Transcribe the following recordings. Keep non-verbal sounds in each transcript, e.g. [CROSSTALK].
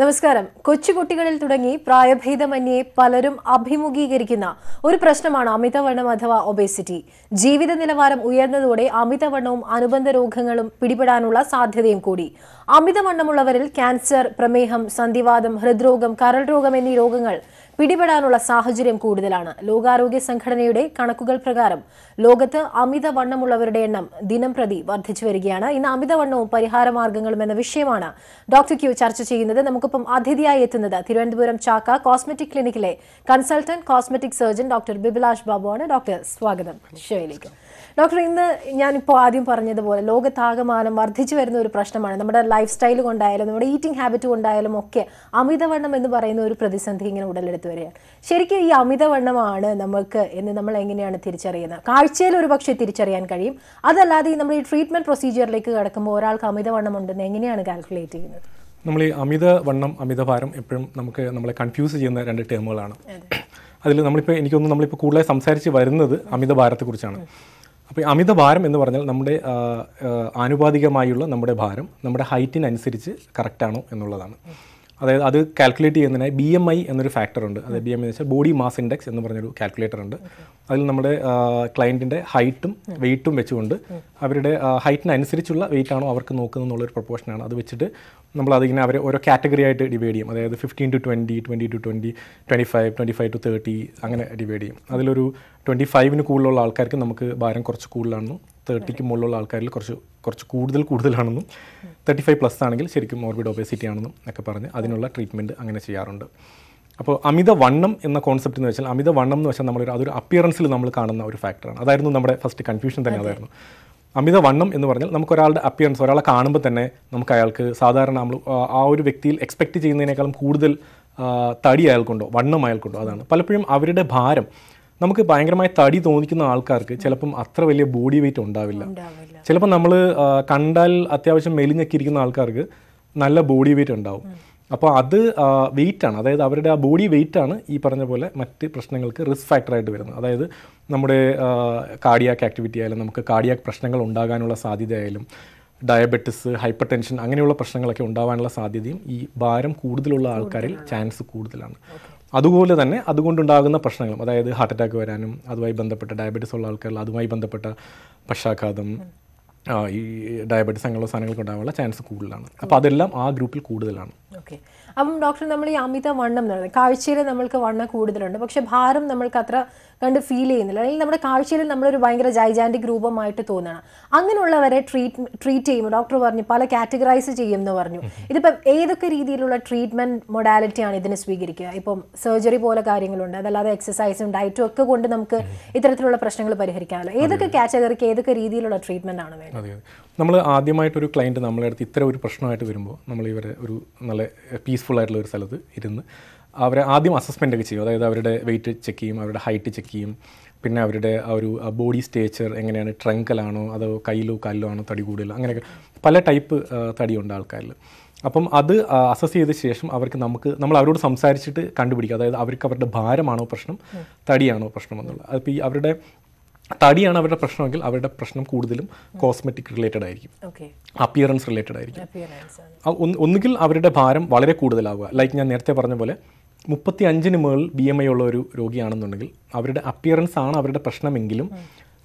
നമസ്കാരം കൊച്ചുകുട്ടികളിൽ തുടങ്ങി പ്രായഭേദമന്യേ പലരും അഭിമുഖീകരിക്കുന്ന ഒരു പ്രശ്നമാണ് അമിതവണ്ണം അഥവാ ഒബേസിറ്റി ജീവിത നിലവാരം ഉയർന്നതോടെ അമിതവണ്ണവും അനുബന്ധ രോഗങ്ങളും പിടിപെടാനുള്ള സാധ്യതയും കൂടി അമിതവണ്ണമുള്ളവരിൽ ക്യാൻസർ പ്രമേഹം സന്ധിവാദം ഹൃദ്രോഗം കരൾ രോഗം എന്നീ രോഗങ്ങൾ പിടിപെടാനുള്ള സാഹചര്യം കൂടുതലാണ് ലോകാരോഗ്യ സംഘടനയുടെ കണക്കുകൾ പ്രകാരം ലോകത്ത് അമിതവണ്ണമുള്ളവരുടെ എണ്ണം ദിനം പ്രതി വർദ്ധിച്ചു വരികയാണ് ഇന്ന് അമിതവണ്ണവും മാർഗങ്ങളും എന്ന വിഷയമാണ് ഡോക്ടർ ക്യു ചർച്ച ചെയ്യുന്നത് നമുക്കിപ്പം അതിഥിയായി എത്തുന്നത് തിരുവനന്തപുരം ചാക്ക കോസ്മെറ്റിക് ക്ലിനിക്കിലെ consultant cosmetic surgeon doctor Bibilash ആണ് ഡോക്ടർ സ്വാഗതം ഷോയിലേക്ക് ഡോക്ടർ ഇന്ന് ഞാനിപ്പോൾ ആദ്യം പറഞ്ഞതുപോലെ ലോകത്താകമാനം വർദ്ധിച്ചു വരുന്ന ഒരു പ്രശ്നമാണ് നമ്മുടെ ലൈഫ് സ്റ്റൈൽ കൊണ്ടായാലും നമ്മുടെ ഈറ്റിംഗ് ഹാബിറ്റ് കൊണ്ടായാലും ഒക്കെ അമിതവണ്ണം എന്ന് പറയുന്ന ഒരു പ്രതിസന്ധി ഇങ്ങനെ ഉടലെടുത്ത് വരികയാണ് ശരിക്കും ഈ അമിതവണ്ണമാണ് നമുക്ക് എന്ന് നമ്മൾ എങ്ങനെയാണ് തിരിച്ചറിയുന്നത് കാഴ്ചയിൽ ഒരു പക്ഷേ തിരിച്ചറിയാൻ കഴിയും അതല്ലാതെ ഈ നമ്മൾ ഈ ട്രീറ്റ്മെൻറ്റ് പ്രൊസീജിയറിലേക്ക് കിടക്കുമ്പോൾ ഒരാൾക്ക് അമിതവണ്ണം ഉണ്ടെന്ന് എങ്ങനെയാണ് കാൽക്കുലേറ്റ് ചെയ്യുന്നത് നമ്മൾ ഈ അമിത വണ്ണം അമിതഭാരം എപ്പോഴും നമുക്ക് നമ്മളെ കൺഫ്യൂസ് ചെയ്യുന്ന രണ്ട് ടേമുകളാണ് അതിൽ നമ്മളിപ്പോൾ എനിക്കൊന്ന് നമ്മളിപ്പോൾ കൂടുതലായി സംസാരിച്ച് വരുന്നത് അമിതഭാരത്തെക്കുറിച്ചാണ് അപ്പോൾ അമിത ഭാരം എന്ന് പറഞ്ഞാൽ നമ്മുടെ ആനുപാതികമായുള്ള നമ്മുടെ ഭാരം നമ്മുടെ ഹൈറ്റിനനുസരിച്ച് കറക്റ്റാണോ എന്നുള്ളതാണ് അതായത് അത് കാൽക്കുലേറ്റ് ചെയ്യുന്നതിനായി ബി എം ഐ എന്നൊരു ഫാക്ടർ ഉണ്ട് അതായത് ബി എം ഐ എന്ന് വെച്ചാൽ ബോഡി മാസ് ഇൻഡെക്സ് എന്ന് പറഞ്ഞൊരു കാൽക്കുലേറ്റർ ഉണ്ട് അതിൽ നമ്മുടെ ക്ലയൻറ്റിൻ്റെ ഹൈറ്റും വെയിറ്റും വെച്ചുകൊണ്ട് അവരുടെ ഹൈറ്റിനനുസരിച്ചുള്ള വെയിറ്റാണോ ആണോ അവർക്ക് നോക്കുന്നത് എന്നുള്ളൊരു പ്രൊപ്പോഷനാണ് അത് വെച്ചിട്ട് നമ്മൾ അതിങ്ങനെ അവരെ ഓരോ കാറ്റഗറി ആയിട്ട് ഡിവൈഡ് ചെയ്യും അതായത് fifteen to twenty twenty to twenty twenty five twenty five to thirty അങ്ങനെ ഡിവൈഡ് ചെയ്യും അതിലൊരു ട്വൻറ്റി ഫൈവിന് കൂടുതലുള്ള ആൾക്കാർക്ക് നമുക്ക് ഭാരം കുറച്ച് കൂടുതലാണെന്നും തേർട്ടിക്ക് മുകളിലുള്ള ആൾക്കാരിൽ കുറച്ച് കുറച്ച് കൂടുതൽ കൂടുതലാണെന്നും തേർട്ടി ഫൈവ് പ്ലസ് ആണെങ്കിൽ ശരിക്കും മോർബിഡ് ഒബേസിറ്റി ആണെന്നും ഒക്കെ പറഞ്ഞ് അതിനുള്ള ട്രീറ്റ്മെൻറ്റ് അങ്ങനെ ചെയ്യാറുണ്ട് അപ്പോൾ അമിത വണ്ണം എന്ന കോൺസെപ്റ്റ് എന്ന് വെച്ചാൽ അമിത വണ്ണം എന്ന് വെച്ചാൽ നമ്മളൊരു അതൊരു അപ്പിയറൻസിൽ നമ്മൾ കാണുന്ന ഒരു ഫാക്ടറാണ് അതായിരുന്നു നമ്മുടെ ഫസ്റ്റ് കൺഫ്യൂഷൻ തന്നെ അതായിരുന്നു അമിത വണ്ണം എന്ന് പറഞ്ഞാൽ നമുക്ക് ഒരാളുടെ അപ്പിയറൻസ് ഒരാളെ കാണുമ്പോൾ തന്നെ നമുക്ക് അയാൾക്ക് സാധാരണ നമ്മൾ ആ ഒരു വ്യക്തിയിൽ എക്സ്പെക്റ്റ് ചെയ്യുന്നതിനേക്കാളും കൂടുതൽ തടി അയാൾക്കുണ്ടോ വണ്ണം അയാൾക്കുണ്ടോ അതാണ് പലപ്പോഴും അവരുടെ ഭാരം നമുക്ക് ഭയങ്കരമായി തടി തോന്നിക്കുന്ന ആൾക്കാർക്ക് ചിലപ്പം അത്ര വലിയ ബോഡി വെയിറ്റ് ഉണ്ടാവില്ല ചിലപ്പോൾ നമ്മൾ കണ്ടാൽ അത്യാവശ്യം മെലിഞ്ഞൊക്കെ ഇരിക്കുന്ന ആൾക്കാർക്ക് നല്ല ബോഡി വെയിറ്റ് ഉണ്ടാവും അപ്പോൾ അത് വെയിറ്റ് ആണ് അതായത് അവരുടെ ആ ബോഡി വെയിറ്റ് ആണ് ഈ പറഞ്ഞ പോലെ മറ്റ് പ്രശ്നങ്ങൾക്ക് റിസ്ക് ഫാക്ടറായിട്ട് വരുന്നത് അതായത് നമ്മുടെ കാർഡിയാക് ആക്ടിവിറ്റി ആയാലും നമുക്ക് കാർഡിയാക് പ്രശ്നങ്ങൾ ഉണ്ടാകാനുള്ള സാധ്യതയായാലും ഡയബറ്റിസ് ഹൈപ്പർ ടെൻഷൻ അങ്ങനെയുള്ള പ്രശ്നങ്ങളൊക്കെ ഉണ്ടാവാനുള്ള സാധ്യതയും ഈ ഭാരം കൂടുതലുള്ള ആൾക്കാരിൽ ചാൻസ് കൂടുതലാണ് അതുപോലെ തന്നെ അതുകൊണ്ടുണ്ടാകുന്ന പ്രശ്നങ്ങളും അതായത് ഹാർട്ട് അറ്റാക്ക് വരാനും അതുമായി ബന്ധപ്പെട്ട ഡയബറ്റീസ് ഉള്ള ആൾക്കാരിൽ അതുമായി ബന്ധപ്പെട്ട പക്ഷാഘാതം ഈ ഡയബറ്റീസ് അങ്ങനെയുള്ള സാധനങ്ങൾക്ക് ഉണ്ടാകാനുള്ള ചാൻസ് കൂടുതലാണ് അപ്പോൾ അതെല്ലാം ആ ഗ്രൂപ്പിൽ കൂടുതലാണ് ഓക്കെ അപ്പം ഡോക്ടർ നമ്മൾ ഈ അമിത വണ്ണം എന്ന് പറയുന്നത് കാഴ്ചയിൽ നമ്മൾക്ക് വണ്ണം കൂടുതലുണ്ട് പക്ഷേ ഭാരം നമ്മൾക്ക് അത്ര കണ്ട് ഫീൽ ചെയ്യുന്നില്ല അല്ലെങ്കിൽ നമ്മുടെ കാഴ്ചയിൽ നമ്മളൊരു ഭയങ്കര ജൈജാൻറ്റിക് രൂപമായിട്ട് തോന്നണം അങ്ങനെയുള്ളവരെ ട്രീറ്റ് ട്രീറ്റ് ചെയ്യുമ്പോൾ ഡോക്ടർ പറഞ്ഞു പല കാറ്റഗറൈസ് ചെയ്യും എന്ന് പറഞ്ഞു ഇതിപ്പം ഏതൊക്കെ രീതിയിലുള്ള ട്രീറ്റ്മെൻറ്റ് മൊഡാലിറ്റിയാണ് ഇതിന് സ്വീകരിക്കുക ഇപ്പം സർജറി പോലെ കാര്യങ്ങളുണ്ട് അതല്ലാതെ എക്സസൈസും ഡയറ്റും ഒക്കെ കൊണ്ട് നമുക്ക് ഇത്തരത്തിലുള്ള പ്രശ്നങ്ങൾ പരിഹരിക്കാമല്ലോ ഏതൊക്കെ കാറ്റഗറിക്ക് ഏതൊക്കെ രീതിയിലുള്ള ട്രീറ്റ്മെൻ്റ് ആണ് വേണ്ടത് നമ്മൾ ആദ്യമായിട്ടൊരു ക്ലയൻറ്റ് നമ്മളെ അടുത്ത് ഇത്ര ഒരു പ്രശ്നമായിട്ട് വരുമ്പോൾ നമ്മൾ ഇവരെ ഒരു നല്ല പീസ്ഫുൾ ആയിട്ടുള്ള ഒരു സ്ഥലത്ത് ഇരുന്ന് അവരെ ആദ്യം അസസ്മെൻ്റ് ഒക്കെ ചെയ്യും അതായത് അവരുടെ വെയിറ്റ് ചെക്ക് ചെയ്യും അവരുടെ ഹൈറ്റ് ചെക്ക് ചെയ്യും പിന്നെ അവരുടെ ആ ഒരു ബോഡി സ്റ്റേച്ചർ എങ്ങനെയാണ് ട്രങ്കലാണോ അതോ കയ്യിലോ കാലിലോ ആണോ തടി കൂടുതലോ അങ്ങനെയൊക്കെ പല ടൈപ്പ് തടിയുണ്ട് ആൾക്കാരിൽ അപ്പം അത് അസസ് ചെയ്ത ശേഷം അവർക്ക് നമുക്ക് നമ്മൾ അവരോട് സംസാരിച്ചിട്ട് കണ്ടുപിടിക്കുക അതായത് അവർക്ക് അവരുടെ ഭാരമാണോ പ്രശ്നം തടിയാണോ പ്രശ്നം എന്നുള്ളത് അതിപ്പോൾ ഈ അവരുടെ തടിയാണ് അവരുടെ പ്രശ്നമെങ്കിൽ അവരുടെ പ്രശ്നം കൂടുതലും കോസ്മെറ്റിക് റിലേറ്റഡ് ആയിരിക്കും അപ്പിയറൻസ് റിലേറ്റഡ് ആയിരിക്കും ഒന്നുകിൽ അവരുടെ ഭാരം വളരെ കൂടുതലാവുക ലൈക്ക് ഞാൻ നേരത്തെ പറഞ്ഞ പോലെ മുപ്പത്തി അഞ്ചിന് മുകളിൽ ബി എം ഐ ഉള്ള ഒരു രോഗിയാണെന്നുണ്ടെങ്കിൽ അവരുടെ അപ്പിയറൻസ് ആണ് അവരുടെ പ്രശ്നമെങ്കിലും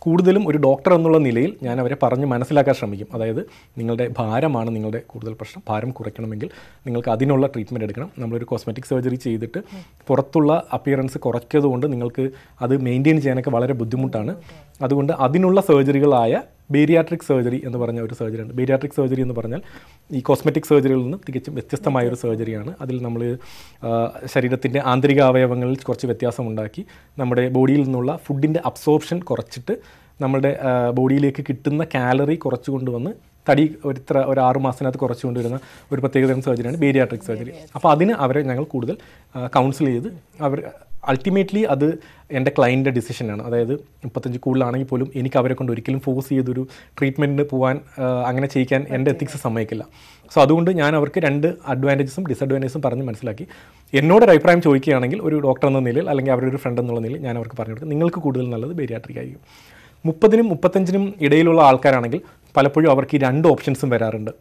കൂടുതലും ഒരു ഡോക്ടർ എന്നുള്ള നിലയിൽ ഞാൻ അവരെ പറഞ്ഞ് മനസ്സിലാക്കാൻ ശ്രമിക്കും അതായത് നിങ്ങളുടെ ഭാരമാണ് നിങ്ങളുടെ കൂടുതൽ പ്രശ്നം ഭാരം കുറയ്ക്കണമെങ്കിൽ നിങ്ങൾക്ക് അതിനുള്ള ട്രീറ്റ്മെൻ്റ് എടുക്കണം നമ്മളൊരു കോസ്മെറ്റിക് സർജറി ചെയ്തിട്ട് പുറത്തുള്ള അപ്പിയറൻസ് കുറയ്ക്കതുകൊണ്ട് നിങ്ങൾക്ക് അത് മെയിൻറ്റെയിൻ ചെയ്യാനൊക്കെ വളരെ ബുദ്ധിമുട്ടാണ് അതുകൊണ്ട് അതിനുള്ള സർജറികളായ ബേരിയാട്രിക് സർജറി എന്ന് പറഞ്ഞ ഒരു സർജറി ഉണ്ട് ബേരിയാട്രിക് സർജറി എന്ന് പറഞ്ഞാൽ ഈ കോസ്മെറ്റിക് സർജറിയിൽ നിന്ന് തികച്ചും വ്യത്യസ്തമായ ഒരു സർജറിയാണ് അതിൽ നമ്മൾ ശരീരത്തിൻ്റെ ആന്തരിക അവയവങ്ങളിൽ കുറച്ച് വ്യത്യാസമുണ്ടാക്കി നമ്മുടെ ബോഡിയിൽ നിന്നുള്ള ഫുഡിൻ്റെ അബ്സോർപ്ഷൻ കുറച്ചിട്ട് നമ്മുടെ ബോഡിയിലേക്ക് കിട്ടുന്ന കാലറി കുറച്ചു കൊണ്ടുവന്ന് തടി ഒരു ഇത്ര ഒരു ആറു മാസത്തിനകത്ത് കുറച്ച് കൊണ്ടുവരുന്ന ഒരു പ്രത്യേകതരം സർജറിയാണ് ബേരിയാട്രിക് സർജറി അപ്പോൾ അതിന് അവരെ ഞങ്ങൾ കൂടുതൽ കൗൺസിൽ ചെയ്ത് അവർ അൾട്ടിമേറ്റ്ലി അത് എൻ്റെ ക്ലയൻറ്റിൻ്റെ ഡിസിഷനാണ് അതായത് മുപ്പത്തഞ്ച് കൂടുതലാണെങ്കിൽ പോലും എനിക്ക് അവരെ കൊണ്ട് ഒരിക്കലും ഫോഴ്സ് ചെയ്തൊരു ട്രീറ്റ്മെൻറ്റിന് പോകാൻ അങ്ങനെ ചെയ്യിക്കാൻ എൻ്റെ എത്തിക്സ് സമ്മതിക്കില്ല സോ അതുകൊണ്ട് ഞാൻ അവർക്ക് രണ്ട് അഡ്വാൻറ്റേജസും ഡിസഡ്വാൻറ്റേജസും പറഞ്ഞ് മനസ്സിലാക്കി എന്നോട് അഭിപ്രായം ചോദിക്കുകയാണെങ്കിൽ ഒരു ഡോക്ടർ എന്ന നിലയിൽ അല്ലെങ്കിൽ അവരൊരു ഫ്രണ്ട് എന്നുള്ള നിലയിൽ ഞാൻ അവർക്ക് പറഞ്ഞു കൊടുക്കും നിങ്ങൾക്ക് കൂടുതൽ നല്ലത് ബേരിയാട്രിക് ആയിരിക്കും മുപ്പതിനും മുപ്പത്തഞ്ചിനും ഇടയിലുള്ള ആൾക്കാരാണെങ്കിൽ പലപ്പോഴും അവർക്ക് ഈ രണ്ട് ഓപ്ഷൻസും വരാറുണ്ട്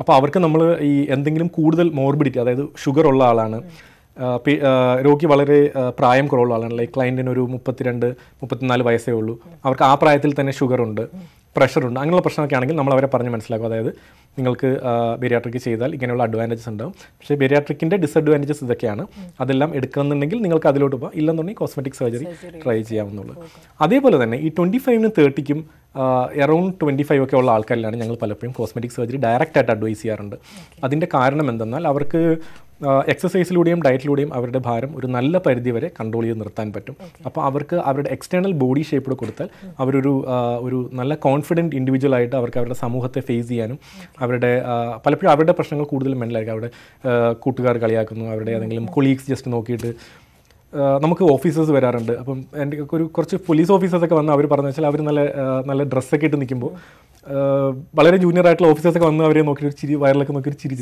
അപ്പോൾ അവർക്ക് നമ്മൾ ഈ എന്തെങ്കിലും കൂടുതൽ മോർബിഡിറ്റി അതായത് ഷുഗർ ഉള്ള ആളാണ് രോഗി വളരെ പ്രായം കുറവുള്ള ആളാണ് ലൈക്ക് ക്ലയൻറ്റിന് ഒരു മുപ്പത്തിരണ്ട് മുപ്പത്തിനാല് വയസ്സേ ഉള്ളൂ അവർക്ക് ആ പ്രായത്തിൽ തന്നെ ഷുഗർ ഉണ്ട് പ്രഷറുണ്ട് അങ്ങനെയുള്ള പ്രശ്നമൊക്കെ ആണെങ്കിൽ നമ്മൾ അവരെ പറഞ്ഞ് മനസ്സിലാക്കും അതായത് നിങ്ങൾക്ക് ബെരിയാട്രിക് ചെയ്താൽ ഇങ്ങനെയുള്ള അഡ്വാൻറ്റേജസ് ഉണ്ടാവും പക്ഷേ ബെരിയാട്രിക്കിൻ്റെ ഡിസഡ്വാൻറ്റേജസ് ഇതൊക്കെയാണ് അതെല്ലാം എടുക്കുന്നുണ്ടെങ്കിൽ നിങ്ങൾക്ക് അതിലോട്ട് പോകാം ഇല്ലെന്നുണ്ടെങ്കിൽ കോസ്മെറ്റിക് സർജറി ട്രൈ ചെയ്യാവുന്നുള്ളൂ അതേപോലെ തന്നെ ഈ ട്വൻറ്റി ഫൈവിന് തേർട്ടിക്കും എറൗണ്ട് ട്വൻറ്റി ഫൈവ് ഒക്കെ ഉള്ള ആൾക്കാരിലാണ് ഞങ്ങൾ പലപ്പോഴും കോസ്മെറ്റിക് സർജറി ഡയറക്റ്റായിട്ട് അഡ്വൈസ് ചെയ്യാറുണ്ട് അതിൻ്റെ കാരണം എന്തെന്നാൽ അവർക്ക് എക്സസൈസിലൂടെയും ഡയറ്റിലൂടെയും അവരുടെ ഭാരം ഒരു നല്ല പരിധി വരെ കൺട്രോൾ ചെയ്ത് നിർത്താൻ പറ്റും അപ്പോൾ അവർക്ക് അവരുടെ എക്സ്റ്റേണൽ ബോഡി ഷേപ്പ് കൊടുത്താൽ അവരൊരു ഒരു നല്ല കോൺഫിഡൻറ്റ് ഇൻഡിവിജ്വൽ ആയിട്ട് അവർക്ക് അവരുടെ സമൂഹത്തെ ഫേസ് ചെയ്യാനും അവരുടെ പലപ്പോഴും അവരുടെ പ്രശ്നങ്ങൾ കൂടുതൽ മെൻ്റലായിരിക്കും അവരുടെ കൂട്ടുകാർ കളിയാക്കുന്നു അവരുടെ ഏതെങ്കിലും കൊളീഗ്സ് ജസ്റ്റ് നോക്കിയിട്ട് നമുക്ക് ഓഫീസേഴ്സ് വരാറുണ്ട് അപ്പം എൻ്റെ ഒരു കുറച്ച് പോലീസ് ഓഫീസേഴ്സൊക്കെ വന്ന് അവർ പറഞ്ഞു വെച്ചാൽ അവർ നല്ല നല്ല ഡ്രസ്സൊക്കെ ഇട്ട് നിൽക്കുമ്പോൾ വളരെ ജൂനിയർ ആയിട്ടുള്ള ഓഫീസേഴ്സൊക്കെ വന്ന് അവരെ നോക്കി ഒരു ചിരി വയറിലൊക്കെ നോക്കി ഒരു ചിരി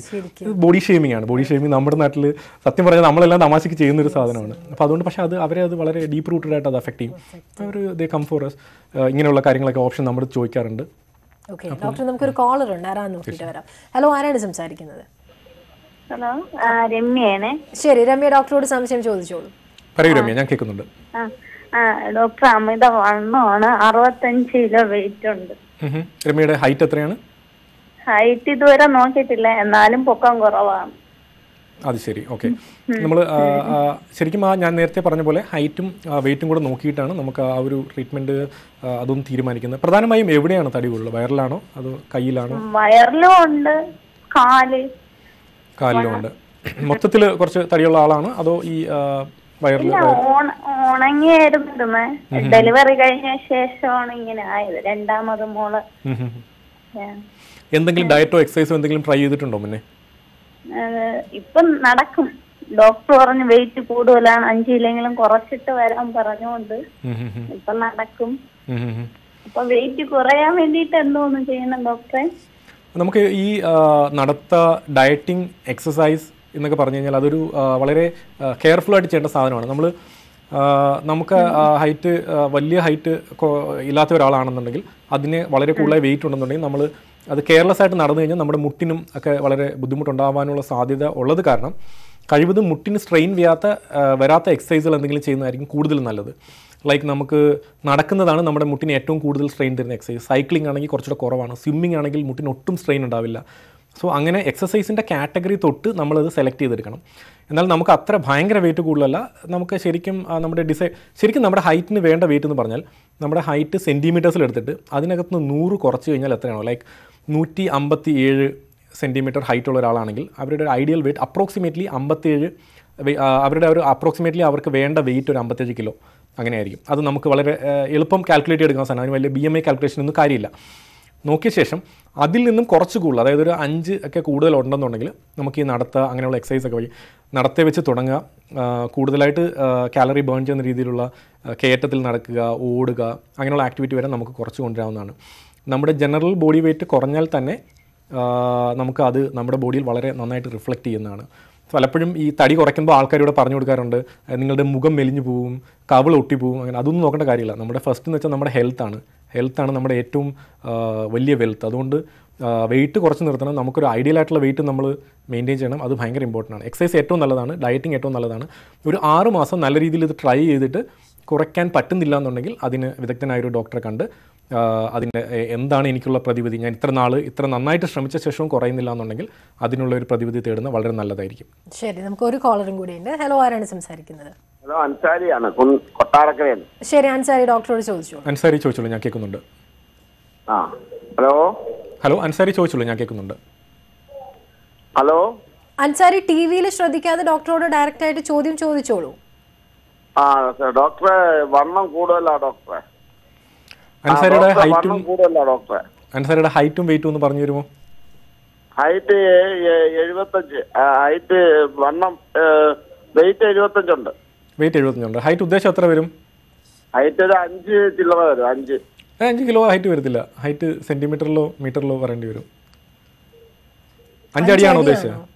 ബോഡി ഷേമിംഗ് ആണ് ബോഡി ഷേമിംഗ് നമ്മുടെ നാട്ടിൽ സത്യം പറഞ്ഞാൽ നമ്മളെല്ലാം തമാശയ്ക്ക് ചെയ്യുന്ന ഒരു സാധനമാണ് അപ്പോൾ അതുകൊണ്ട് പക്ഷേ അത് അവരെ അത് വളരെ ഡീപ്പ് റൂട്ടഡ് ആയിട്ട് അത് അഫക്റ്റ് ചെയ്യും അവർ ദേ കം ഫോർ ഇങ്ങനെയുള്ള കാര്യങ്ങളൊക്കെ ഓപ്ഷൻ നമ്മൾ ചോദിക്കാറുണ്ട് ഡോക്ടർ നമുക്കൊരു കോളർ ഉണ്ട് ആരാന്ന് നോക്കിയിട്ട് വരാം ഹലോ ആരാണ് സംസാരിക്കുന്നത് ഹലോ രമ്യയാണ് ശരി രമ്യ ഡോക്ടറോട് സംശയം ചോദിച്ചോളൂ പറയൂ രമ്യ ഞാൻ കേൾക്കുന്നുണ്ട് ഡോക്ടർ അമിത വണ്ണമാണ് അറുപത്തഞ്ച് കിലോ വെയിറ്റ് ഉണ്ട് രമ്യയുടെ ഹൈറ്റ് എത്രയാണ് ഹൈറ്റ് ഇതുവരെ നോക്കിയിട്ടില്ല എന്നാലും പൊക്കം കുറവാണ് അത് ശരി ഓക്കെ നമ്മൾ ശരിക്കും ആ ഞാൻ നേരത്തെ പറഞ്ഞ പോലെ ഹൈറ്റും വെയിറ്റും കൂടെ നോക്കിയിട്ടാണ് നമുക്ക് ആ ഒരു ട്രീറ്റ്മെന്റ് അതും തീരുമാനിക്കുന്നത് പ്രധാനമായും എവിടെയാണ് തടി കൂടുതൽ വയറിലാണോ അതോ കയ്യിലാണോ വയറിലും ഉണ്ട് കാല് കാലിലും ഉണ്ട് മൊത്തത്തിൽ കുറച്ച് തടിയുള്ള ആളാണ് അതോ ഈ ഉണങ്ങിയായിരുന്നു ഡെലിവറി കഴിഞ്ഞ ശേഷമാണ് ഇങ്ങനെ ആയത് രണ്ടാമത് മോള് എന്തെങ്കിലും ഡയറ്റോ എക്സസൈസോ എന്തെങ്കിലും ട്രൈ ചെയ്തിട്ടുണ്ടോ മുന്നേ ഇപ്പം നടക്കും ഡോക്ടർ പറഞ്ഞു വെയിറ്റ് കൂടുതലാണ് അഞ്ച് കുറച്ചിട്ട് വരാൻ പറഞ്ഞുകൊണ്ട് ഇപ്പൊ നടക്കും അപ്പൊ വെയിറ്റ് കുറയാൻ വേണ്ടിട്ട് എന്തോന്ന് ചെയ്യണം ഡോക്ടറെ നമുക്ക് ഈ നടത്ത ഡയറ്റിംഗ് എക്സസൈസ് എന്നൊക്കെ പറഞ്ഞു കഴിഞ്ഞാൽ അതൊരു വളരെ കെയർഫുൾ ആയിട്ട് ചെയ്യേണ്ട സാധനമാണ് നമ്മൾ നമുക്ക് ഹൈറ്റ് വലിയ ഹൈറ്റ് ഇല്ലാത്ത ഒരാളാണെന്നുണ്ടെങ്കിൽ അതിന് വളരെ കൂടുതലായി വെയിറ്റ് ഉണ്ടെന്നുണ്ടെങ്കിൽ നമ്മൾ അത് കെയർലെസ് ആയിട്ട് നടന്നു കഴിഞ്ഞാൽ നമ്മുടെ മുട്ടിനും ഒക്കെ വളരെ ബുദ്ധിമുട്ടുണ്ടാവാനുള്ള സാധ്യത ഉള്ളത് കാരണം കഴിവതും മുട്ടിന് സ്ട്രെയിൻ ചെയ്യാത്ത വരാത്ത എക്സസൈസുകൾ എന്തെങ്കിലും ചെയ്യുന്നതായിരിക്കും കൂടുതൽ നല്ലത് ലൈക്ക് നമുക്ക് നടക്കുന്നതാണ് നമ്മുടെ മുട്ടിന് ഏറ്റവും കൂടുതൽ സ്ട്രെയിൻ തരുന്ന എക്സസൈസ് സൈക്ലിംഗ് ആണെങ്കിൽ കുറച്ചുകൂടെ കുറവാണ് സ്വിമ്മിംഗ് ആണെങ്കിൽ മുട്ടിന് ഒട്ടും സ്ട്രെയിൻ ഉണ്ടാവില്ല സോ അങ്ങനെ എക്സസൈസിൻ്റെ കാറ്റഗറി തൊട്ട് നമ്മളത് സെലക്ട് ചെയ്തെടുക്കണം എന്നാൽ നമുക്ക് അത്ര ഭയങ്കര വെയിറ്റ് കൂടുതലല്ല നമുക്ക് ശരിക്കും നമ്മുടെ ഡിസൈ ശരിക്കും നമ്മുടെ ഹൈറ്റിന് വേണ്ട വെയിറ്റ് എന്ന് പറഞ്ഞാൽ നമ്മുടെ ഹൈറ്റ് സെൻറ്റിമീറ്റേഴ്സിൽ എടുത്തിട്ട് അതിനകത്ത് നിന്ന് നൂറ് കുറച്ച് കഴിഞ്ഞാൽ എത്രയാണോ ലൈക്ക് നൂറ്റി അമ്പത്തി ഏഴ് സെൻറ്റിമീറ്റർ ഹൈറ്റുള്ള ഒരാളാണെങ്കിൽ അവരുടെ ഐഡിയൽ വെയിറ്റ് അപ്രോക്സിമേറ്റ്ലി അമ്പത്തേഴ് അവരുടെ ഒരു അപ്രോക്സിമേറ്റ്ലി അവർക്ക് വേണ്ട വെയിറ്റ് ഒരു അമ്പത്തേഴ് കിലോ അങ്ങനെയായിരിക്കും അത് നമുക്ക് വളരെ എളുപ്പം കാൽക്കുലേറ്റ് എടുക്കാൻ സാധനം അതിന് വലിയ ബി എം ഐ കാൽക്കുലേഷൻ ഒന്നും കാര്യമില്ല നോക്കിയ ശേഷം അതിൽ നിന്നും കുറച്ച് കൂടുതൽ അതായത് ഒരു അഞ്ച് ഒക്കെ കൂടുതൽ ഉണ്ടെന്നുണ്ടെങ്കിൽ നമുക്ക് ഈ നടത്തുക അങ്ങനെയുള്ള എക്സസൈസ് ഒക്കെ വഴി നടത്തേ വെച്ച് തുടങ്ങുക കൂടുതലായിട്ട് കാലറി ബേൺ ചെയ്യുന്ന രീതിയിലുള്ള കയറ്റത്തിൽ നടക്കുക ഓടുക അങ്ങനെയുള്ള ആക്ടിവിറ്റി വരെ നമുക്ക് കുറച്ച് കൊണ്ടുവരാവുന്നതാണ് നമ്മുടെ ജനറൽ ബോഡി വെയിറ്റ് കുറഞ്ഞാൽ തന്നെ നമുക്ക് അത് നമ്മുടെ ബോഡിയിൽ വളരെ നന്നായിട്ട് റിഫ്ലക്റ്റ് ചെയ്യുന്നതാണ് പലപ്പോഴും ഈ തടി കുറയ്ക്കുമ്പോൾ ആൾക്കാരോട് പറഞ്ഞു കൊടുക്കാറുണ്ട് നിങ്ങളുടെ മുഖം മെലിഞ്ഞു പോവും കവിൾ ഒട്ടി അങ്ങനെ അതൊന്നും നോക്കേണ്ട കാര്യമില്ല നമ്മുടെ ഫസ്റ്റ് എന്ന് വെച്ചാൽ നമ്മുടെ ഹെൽത്താണ് ഹെൽത്താണ് നമ്മുടെ ഏറ്റവും വലിയ വെൽത്ത് അതുകൊണ്ട് വെയിറ്റ് കുറച്ച് നിർത്തണം നമുക്കൊരു ഐഡിയൽ ആയിട്ടുള്ള വെയിറ്റ് നമ്മൾ മെയിൻറ്റെയിൻ ചെയ്യണം അത് ഭയങ്കര ഇമ്പോർട്ടൻ്റ് ആണ് എക്സസൈസ് ഏറ്റവും നല്ലതാണ് ഡയറ്റിംഗ് ഏറ്റവും നല്ലതാണ് ഒരു ആറ് മാസം നല്ല രീതിയിൽ ഇത് ട്രൈ ചെയ്തിട്ട് കുറയ്ക്കാൻ പറ്റുന്നില്ല എന്നുണ്ടെങ്കിൽ അതിന് വിദഗ്ധനായൊരു ഡോക്ടറെ കണ്ട് അതിൻ്റെ എന്താണ് എനിക്കുള്ള പ്രതിവിധി ഞാൻ ഇത്ര നാൾ ഇത്ര നന്നായിട്ട് ശ്രമിച്ച ശേഷവും കുറയുന്നില്ല എന്നുണ്ടെങ്കിൽ അതിനുള്ള ഒരു പ്രതിവിധി തേടുന്നത് വളരെ നല്ലതായിരിക്കും ശരി നമുക്ക് ഒരു കോളറും കൂടിയുണ്ട് ഹലോ ആരാണ് സംസാരിക്കുന്നത് ഹലോ ശരി അൻസാരി ഡോക്ടറോട് അൻസാരി ചോദിച്ചോളൂ ഞാൻ കേൾക്കുന്നുണ്ട് ആ ഹലോ ഹലോ അൻസാരി ചോദിച്ചോളൂ ഞാൻ കേൾക്കുന്നുണ്ട് ഹലോ അൻസാരി ടി വിയിൽ ശ്രദ്ധിക്കാതെ ഡോക്ടറോട് ഡയറക്റ്റ് ആയിട്ട് ചോദ്യം ചോദിച്ചോളൂ ആ ഡോക്ടറെ വണ്ണം അൻസാരിയുടെ ഹൈറ്റും അൻസാരിയുടെ ഹൈറ്റും വെയിറ്റും ഒന്ന് പറഞ്ഞു തരുമോ ഹൈറ്റ് എഴുപത്തഞ്ച് ഹൈറ്റ് വണ്ണം വെയിറ്റ് എഴുപത്തഞ്ചുണ്ട് വെയിറ്റ് എഴുപത്തഞ്ചുണ്ട് ഹൈറ്റ് ഉദ്ദേശം എത്ര വരും അഞ്ച് കിലോ ഹൈറ്റ് വരത്തില്ല ഹൈറ്റ് സെന്റിമീറ്ററിലോ മീറ്ററിലോ പറയേണ്ടി വരും അഞ്ചടിയാണോ ഉദ്ദേശിച്ചത്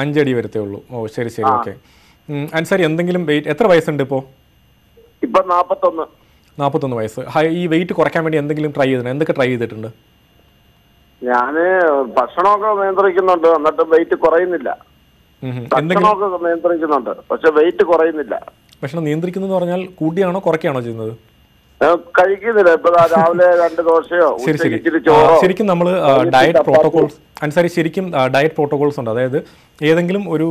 അഞ്ചടി വരത്തേ ഉള്ളൂ ഓ ശരി ശരി ഓക്കെ അൻസാരി എന്തെങ്കിലും വെയിറ്റ് എത്ര വയസ്സുണ്ട് ഇപ്പോ നാപ്പത്തൊന്ന് വയസ്സ് ഈ വെയിറ്റ് കുറയ്ക്കാൻ വേണ്ടി എന്തെങ്കിലും ട്രൈ ചെയ്തിട്ടുണ്ട് എന്തൊക്കെ ട്രൈ ചെയ്തിട്ടുണ്ട് ഞാന് ഭക്ഷണമൊക്കെ നിയന്ത്രിക്കുന്നുണ്ട് എന്നിട്ട് വെയിറ്റ് കുറയുന്നില്ല ഭക്ഷണമൊക്കെ നിയന്ത്രിക്കുന്നുണ്ട് പക്ഷെ വെയിറ്റ് കുറയുന്നില്ല ഭക്ഷണം നിയന്ത്രിക്കുന്നു പറഞ്ഞാൽ കൂടിയാണോ കുറയ്ക്കാണോ ചെയ്യുന്നത് രാവിലെ രണ്ട് ദോശയോ [LAUGHS] ശരി ശരി ശരിക്കും നമ്മൾ ഡയറ്റ് പ്രോട്ടോകോൾസ് അനുസരി ശരിക്കും ഡയറ്റ് പ്രോട്ടോകോൾസ് ഉണ്ട് അതായത് ഏതെങ്കിലും ഒരു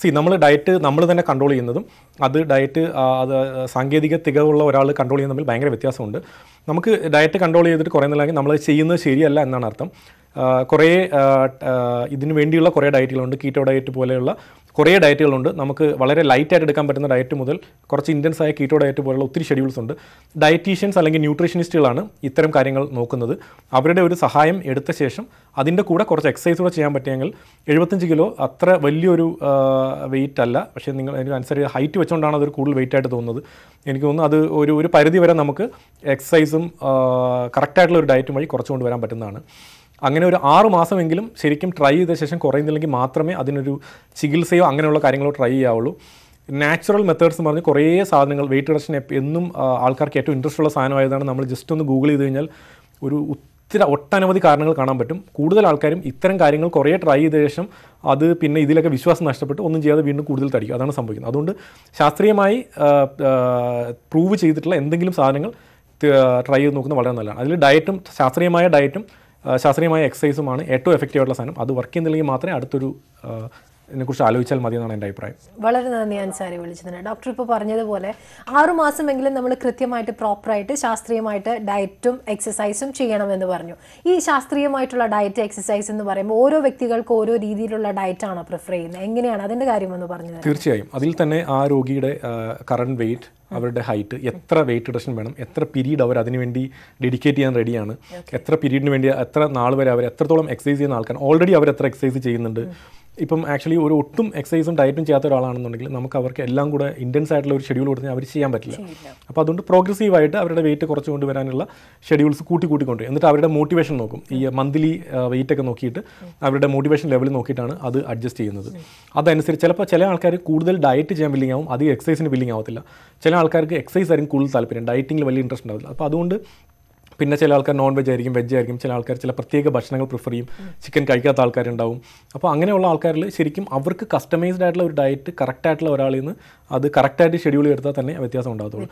സി നമ്മൾ ഡയറ്റ് നമ്മൾ തന്നെ കൺട്രോൾ ചെയ്യുന്നതും അത് ഡയറ്റ് അത് സാങ്കേതിക തികവുള്ള ഒരാൾ കൺട്രോൾ ചെയ്യുന്നതിൽ ഭയങ്കര വ്യത്യാസമുണ്ട് നമുക്ക് ഡയറ്റ് കൺട്രോൾ ചെയ്തിട്ട് കുറയുന്നില്ലെങ്കിൽ നമ്മൾ ചെയ്യുന്നത് ശരിയല്ല എന്നാണ് അർത്ഥം കുറേ ഇതിനു വേണ്ടിയുള്ള കുറേ ഡയറ്റുകളുണ്ട് കീറ്റോ ഡയറ്റ് പോലെയുള്ള കുറേ ഡയറ്റുകളുണ്ട് നമുക്ക് വളരെ ലൈറ്റായിട്ട് എടുക്കാൻ പറ്റുന്ന ഡയറ്റ് മുതൽ കുറച്ച് ഇൻറ്റൻസ് ആയ കീറ്റോ ഡയറ്റ് പോലെയുള്ള ഒത്തിരി ഷെഡ്യൂൾസ് ഉണ്ട് ഡയറ്റീഷ്യൻസ് അല്ലെങ്കിൽ ന്യൂട്രീഷനിസ്റ്റുകളാണ് ഇത്തരം കാര്യങ്ങൾ നോക്കുന്നത് അവരുടെ ഒരു സഹായം എടുത്ത ശേഷം അതിൻ്റെ കൂടെ കുറച്ച് എക്സസൈസ് കൂടെ ചെയ്യാൻ പറ്റിയെങ്കിൽ എഴുപത്തഞ്ച് കിലോ അത്ര വലിയൊരു വെയിറ്റ് അല്ല പക്ഷേ നിങ്ങൾ അനുസരിച്ച് ഹൈറ്റ് വെച്ചുകൊണ്ടാണ് അതൊരു കൂടുതൽ വെയിറ്റ് ആയിട്ട് തോന്നുന്നത് എനിക്ക് തോന്നുന്നു അത് ഒരു ഒരു പരിധി വരെ നമുക്ക് എക്സസൈസും കറക്റ്റായിട്ടുള്ള ഒരു ഡയറ്റും വഴി കുറച്ചുകൊണ്ട് വരാൻ പറ്റുന്നതാണ് അങ്ങനെ ഒരു ആറ് മാസമെങ്കിലും ശരിക്കും ട്രൈ ചെയ്ത ശേഷം കുറയുന്നില്ലെങ്കിൽ മാത്രമേ അതിനൊരു ചികിത്സയോ അങ്ങനെയുള്ള കാര്യങ്ങളോ ട്രൈ ചെയ്യാവുള്ളൂ നാച്ചുറൽ മെത്തേഡ്സ് എന്ന് പറഞ്ഞ് കുറേ സാധനങ്ങൾ വെയിറ്റ് റിഡക്ഷൻ എന്നും ആൾക്കാർക്ക് ഏറ്റവും ഇൻട്രസ്റ്റ് ഉള്ള സാധനമായതാണ് നമ്മൾ ജസ്റ്റ് ഒന്ന് ഗൂഗിൾ ചെയ്ത് കഴിഞ്ഞാൽ ഒരു ഒത്തിരി ഒട്ടനവധി കാരണങ്ങൾ കാണാൻ പറ്റും കൂടുതൽ ആൾക്കാരും ഇത്തരം കാര്യങ്ങൾ കുറേ ട്രൈ ചെയ്ത ശേഷം അത് പിന്നെ ഇതിലൊക്കെ വിശ്വാസം നഷ്ടപ്പെട്ട് ഒന്നും ചെയ്യാതെ വീണ്ടും കൂടുതൽ തടിക്കും അതാണ് സംഭവിക്കുന്നത് അതുകൊണ്ട് ശാസ്ത്രീയമായി പ്രൂവ് ചെയ്തിട്ടുള്ള എന്തെങ്കിലും സാധനങ്ങൾ ട്രൈ ചെയ്ത് നോക്കുന്നത് വളരെ നല്ലതാണ് അതിൽ ഡയറ്റും ശാസ്ത്രീയമായ ഡയറ്റും ശാസ്ത്രീയമായ എക്സസൈസുമാണ് ഏറ്റവും എഫക്റ്റീവ് ആയിട്ടുള്ള സാധനം അത് വർക്ക് ചെയ്യുന്നില്ലെങ്കിൽ മാത്രമേ അടുത്തൊരു ഇതിനെക്കുറിച്ച് ആലോചിച്ചാൽ മതി എന്നാണ് എൻ്റെ അഭിപ്രായം വളരെ നന്ദി അൻസാരി വിളിച്ചതിന് ഡോക്ടർ ഇപ്പോൾ പറഞ്ഞതുപോലെ ആറുമാസമെങ്കിലും നമ്മൾ കൃത്യമായിട്ട് പ്രോപ്പറായിട്ട് ശാസ്ത്രീയമായിട്ട് ഡയറ്റും എക്സസൈസും ചെയ്യണമെന്ന് പറഞ്ഞു ഈ ശാസ്ത്രീയമായിട്ടുള്ള ഡയറ്റ് എക്സസൈസ് എന്ന് പറയുമ്പോൾ ഓരോ വ്യക്തികൾക്കും ഓരോ രീതിയിലുള്ള ഡയറ്റാണോ പ്രിഫർ ചെയ്യുന്നത് എങ്ങനെയാണ് അതിൻ്റെ കാര്യമെന്ന് പറഞ്ഞത് തീർച്ചയായും അതിൽ തന്നെ ആ രോഗിയുടെ കറണ്ട് വെയിറ്റ് അവരുടെ ഹൈറ്റ് എത്ര വെയിറ്റ് റിഡക്ഷൻ വേണം എത്ര പീരീഡ് അവർ അതിനുവേണ്ടി ഡെഡിക്കേറ്റ് ചെയ്യാൻ റെഡിയാണ് എത്ര പീരീഡിന് വേണ്ടി എത്ര നാൾ വരെ അവർ എത്രത്തോളം എക്സസൈസ് ചെയ്യുന്ന ആൾക്കാണ് ഓൾറെഡി അവർ എത്ര എക്സസൈസ് ചെയ്യുന്നുണ്ട് ഇപ്പം ആക്ച്വലി ഒരു ഒട്ടും എക്സസൈസും ഡയറ്റും ചെയ്യാത്ത ഒരാളാണെന്നുണ്ടെങ്കിൽ നമുക്ക് അവർക്ക് എല്ലാം കൂടെ ഇൻറ്റൻസ് ആയിട്ടുള്ള ഒരു ഷെഡ്യൂൾ കൊടുത്താൽ അവർ ചെയ്യാൻ പറ്റില്ല അപ്പോൾ അതുകൊണ്ട് പ്രോഗ്രസീവായിട്ട് അവരുടെ വെയിറ്റ് കുറച്ച് കൊണ്ടുവരാനുള്ള ഷെഡ്യൂൾസ് കൂട്ടി കൂട്ടിക്കൊണ്ട് എന്നിട്ട് അവരുടെ മോട്ടിവേഷൻ നോക്കും ഈ മന്ത്ലി വെയിറ്റ് ഒക്കെ നോക്കിയിട്ട് അവരുടെ മോട്ടിവേഷൻ ലെവൽ നോക്കിയിട്ടാണ് അത് അഡ്ജസ്റ്റ് ചെയ്യുന്നത് അതനുസരിച്ച് ചിലപ്പോൾ ചില ആൾക്കാർ കൂടുതൽ ഡയറ്റ് ചെയ്യാൻ ബില്ലിംഗ് ആവും അധികം എക്സസൈസിന് ബില്ലിംഗ് ആവത്തില്ല ചില ആൾക്കാർക്ക് എക്സസൈസ് ആയിരിക്കും കൂടുതൽ താല്പര്യം ഡയറ്റിങ്ങിൽ വലിയ ഇൻട്രസ്റ്റ് ഉണ്ടാവില്ല അപ്പോൾ അതുകൊണ്ട് പിന്നെ ചില ആൾക്കാർ നോൺ വെജ് ആയിരിക്കും വെജ് ആയിരിക്കും ചില ആൾക്കാർ ചില പ്രത്യേക ഭക്ഷണങ്ങൾ പ്രിഫർ ചെയ്യും ചിക്കൻ കഴിക്കാത്ത ആൾക്കാരുണ്ടാവും അപ്പോൾ അങ്ങനെയുള്ള ആൾക്കാരിൽ ശരിക്കും അവർക്ക് കസ്റ്റമൈസ്ഡ് ആയിട്ടുള്ള ഒരു ഡയറ്റ് കറക്റ്റ് ആയിട്ടുള്ള ഒരാളിൽ നിന്ന് അത് കറക്റ്റായിട്ട് ഷെഡ്യൂൾ എടുത്താൽ തന്നെ വ്യത്യാസം ഉണ്ടാകത്തുള്ളൂ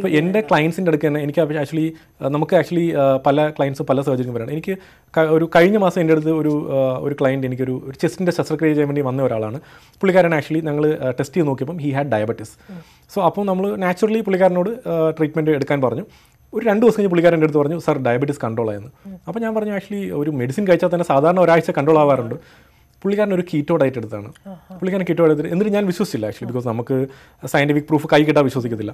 ഇപ്പോൾ എൻ്റെ ക്ലയൻസിൻ്റെ അടുക്ക് തന്നെ എനിക്ക് ആക്ച്വലി നമുക്ക് ആക്ച്വലി പല ക്ലയൻസ് പല സർജറിക്കും വരാണ് എനിക്ക് ഒരു കഴിഞ്ഞ മാസം എൻ്റെ അടുത്ത് ഒരു ഒരു ക്ലയൻറ്റ് എനിക്കൊരു ഒരു ചെസ്റ്റിൻ്റെ ശസ്ത്രക്രിയ ചെയ്യാൻ വേണ്ടി വന്ന ഒരാളാണ് പുള്ളിക്കാരൻ ആക്ച്വലി ഞങ്ങൾ ടെസ്റ്റ് ചെയ്ത് നോക്കിയപ്പം ഹി ഹാഡ് ഡയബറ്റിസ് സോ അപ്പോൾ നമ്മൾ നാച്ചുറലി പുള്ളിക്കാരനോട് ട്രീറ്റ്മെൻറ്റ് എടുക്കാൻ പറഞ്ഞു ഒരു രണ്ട് ദിവസം കഴിഞ്ഞ് പുള്ളിക്കാരൻ എൻ്റെ അടുത്ത് പറഞ്ഞു സാർ ഡയബറ്റീസ് കൺട്രോൾ ആയെന്ന് അപ്പോൾ ഞാൻ പറഞ്ഞു ആക്ച്വലി ഒരു മെഡിസിൻ കഴിച്ചാൽ തന്നെ സാധാരണ ഒരാഴ്ച കൺട്രോൾ ആവാറുണ്ട് പുള്ളിക്കാരൻ ഒരു കീറ്റോ ഡയറ്റ് എടുത്താണ് പുള്ളിക്കാരൻ കീറ്റോ ഡയറ്റ് എന്നിട്ട് ഞാൻ വിശ്വസിച്ചില്ല ആക്ച്വലി ബിക്കോസ് നമുക്ക് സയൻറ്റിഫിക് പ്രൂഫ് കൈ കിട്ടാൻ വിശ്വസിക്കത്തില്ല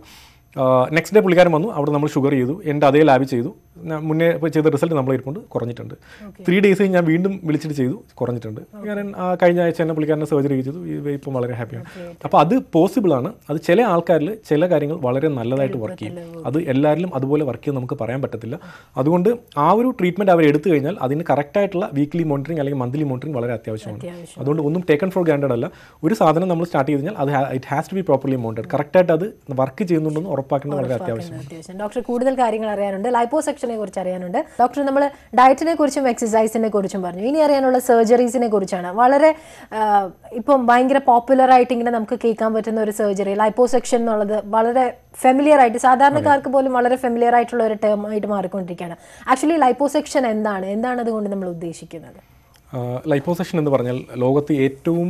നെക്സ്റ്റ് ഡേ പുള്ളിക്കാരൻ വന്നു അവിടെ നമ്മൾ ഷുഗർ ചെയ്തു എൻ്റെ അതേ ലാബ് ചെയ്തു മുന്നേ ചെയ്ത റിസൾട്ട് നമ്മൾ ഇരിപ്പുണ്ട് കുറഞ്ഞിട്ടുണ്ട് ത്രീ ഡേയ്സ് ഞാൻ വീണ്ടും വിളിച്ചിട്ട് ചെയ്തു കുറഞ്ഞിട്ടുണ്ട് ഞാൻ കഴിഞ്ഞ ആഴ്ച തന്നെ പുള്ളിക്കാരൻ്റെ സർജറി ചെയ്തു ഇപ്പം വളരെ ഹാപ്പിയാണ് അപ്പോൾ അത് പോസിബിൾ ആണ് അത് ചില ആൾക്കാരിൽ ചില കാര്യങ്ങൾ വളരെ നല്ലതായിട്ട് വർക്ക് ചെയ്യും അത് എല്ലാവരിലും അതുപോലെ വർക്ക് ചെയ്യാൻ നമുക്ക് പറയാൻ പറ്റത്തില്ല അതുകൊണ്ട് ആ ഒരു ട്രീറ്റ്മെൻറ്റ് അവർ എടുത്തു കഴിഞ്ഞാൽ അതിന് കറക്റ്റായിട്ടുള്ള വീക്ക്ലി മോണിറ്ററിങ് അല്ലെങ്കിൽ മന്ത്ലി മോണിറ്ററിങ് വളരെ അത്യാവശ്യമാണ് അതുകൊണ്ട് ഒന്നും ടേക്കൺ ഫോർ ഗ്രാൻഡഡ് അല്ല ഒരു സാധനം നമ്മൾ സ്റ്റാർട്ട് ചെയ്ത് കഴിഞ്ഞാൽ അത് it has to be properly monitored കറക്റ്റായിട്ട് അത് വർക്ക് ചെയ്യുന്നുണ്ടെന്ന് ഉറപ്പാക്കുന്നത് വളരെ അത്യാവശ്യമാണ് ഡോക്ടർ കൂടുതൽ കാര്യങ്ങൾ അറിയാനുണ്ട് ലൈപ്പോ സെക്ഷനെ കുറിച്ച് അറിയാനുണ്ട് ഡോക്ടർ നമ്മൾ ഡയറ്റിനെ കുറിച്ചും എക്സസൈസിനെ കുറിച്ചും പറഞ്ഞു ഇനി അറിയാനുള്ള സർജറീസിനെ കുറിച്ചാണ് വളരെ ഇപ്പം ഭയങ്കര പോപ്പുലർ ആയിട്ട് ഇങ്ങനെ നമുക്ക് കേൾക്കാൻ പറ്റുന്ന ഒരു സർജറി ലൈപ്പോ സെക്ഷൻ എന്നുള്ളത് വളരെ ഫെമിലിയർ ആയിട്ട് സാധാരണക്കാർക്ക് പോലും വളരെ ഫെമിലിയർ ആയിട്ടുള്ള ഒരു ടേം ആയിട്ട് മാറിക്കൊണ്ടിരിക്കുകയാണ് ആക്ച്വലി ലൈപ്പോ സെക്ഷൻ എന്താണ് എന്താണ് അതുകൊണ്ട് നമ്മൾ ഉദ്ദേശിക്കുന്നത് ലൈപ്പോസെഷൻ എന്ന് പറഞ്ഞാൽ ലോകത്ത് ഏറ്റവും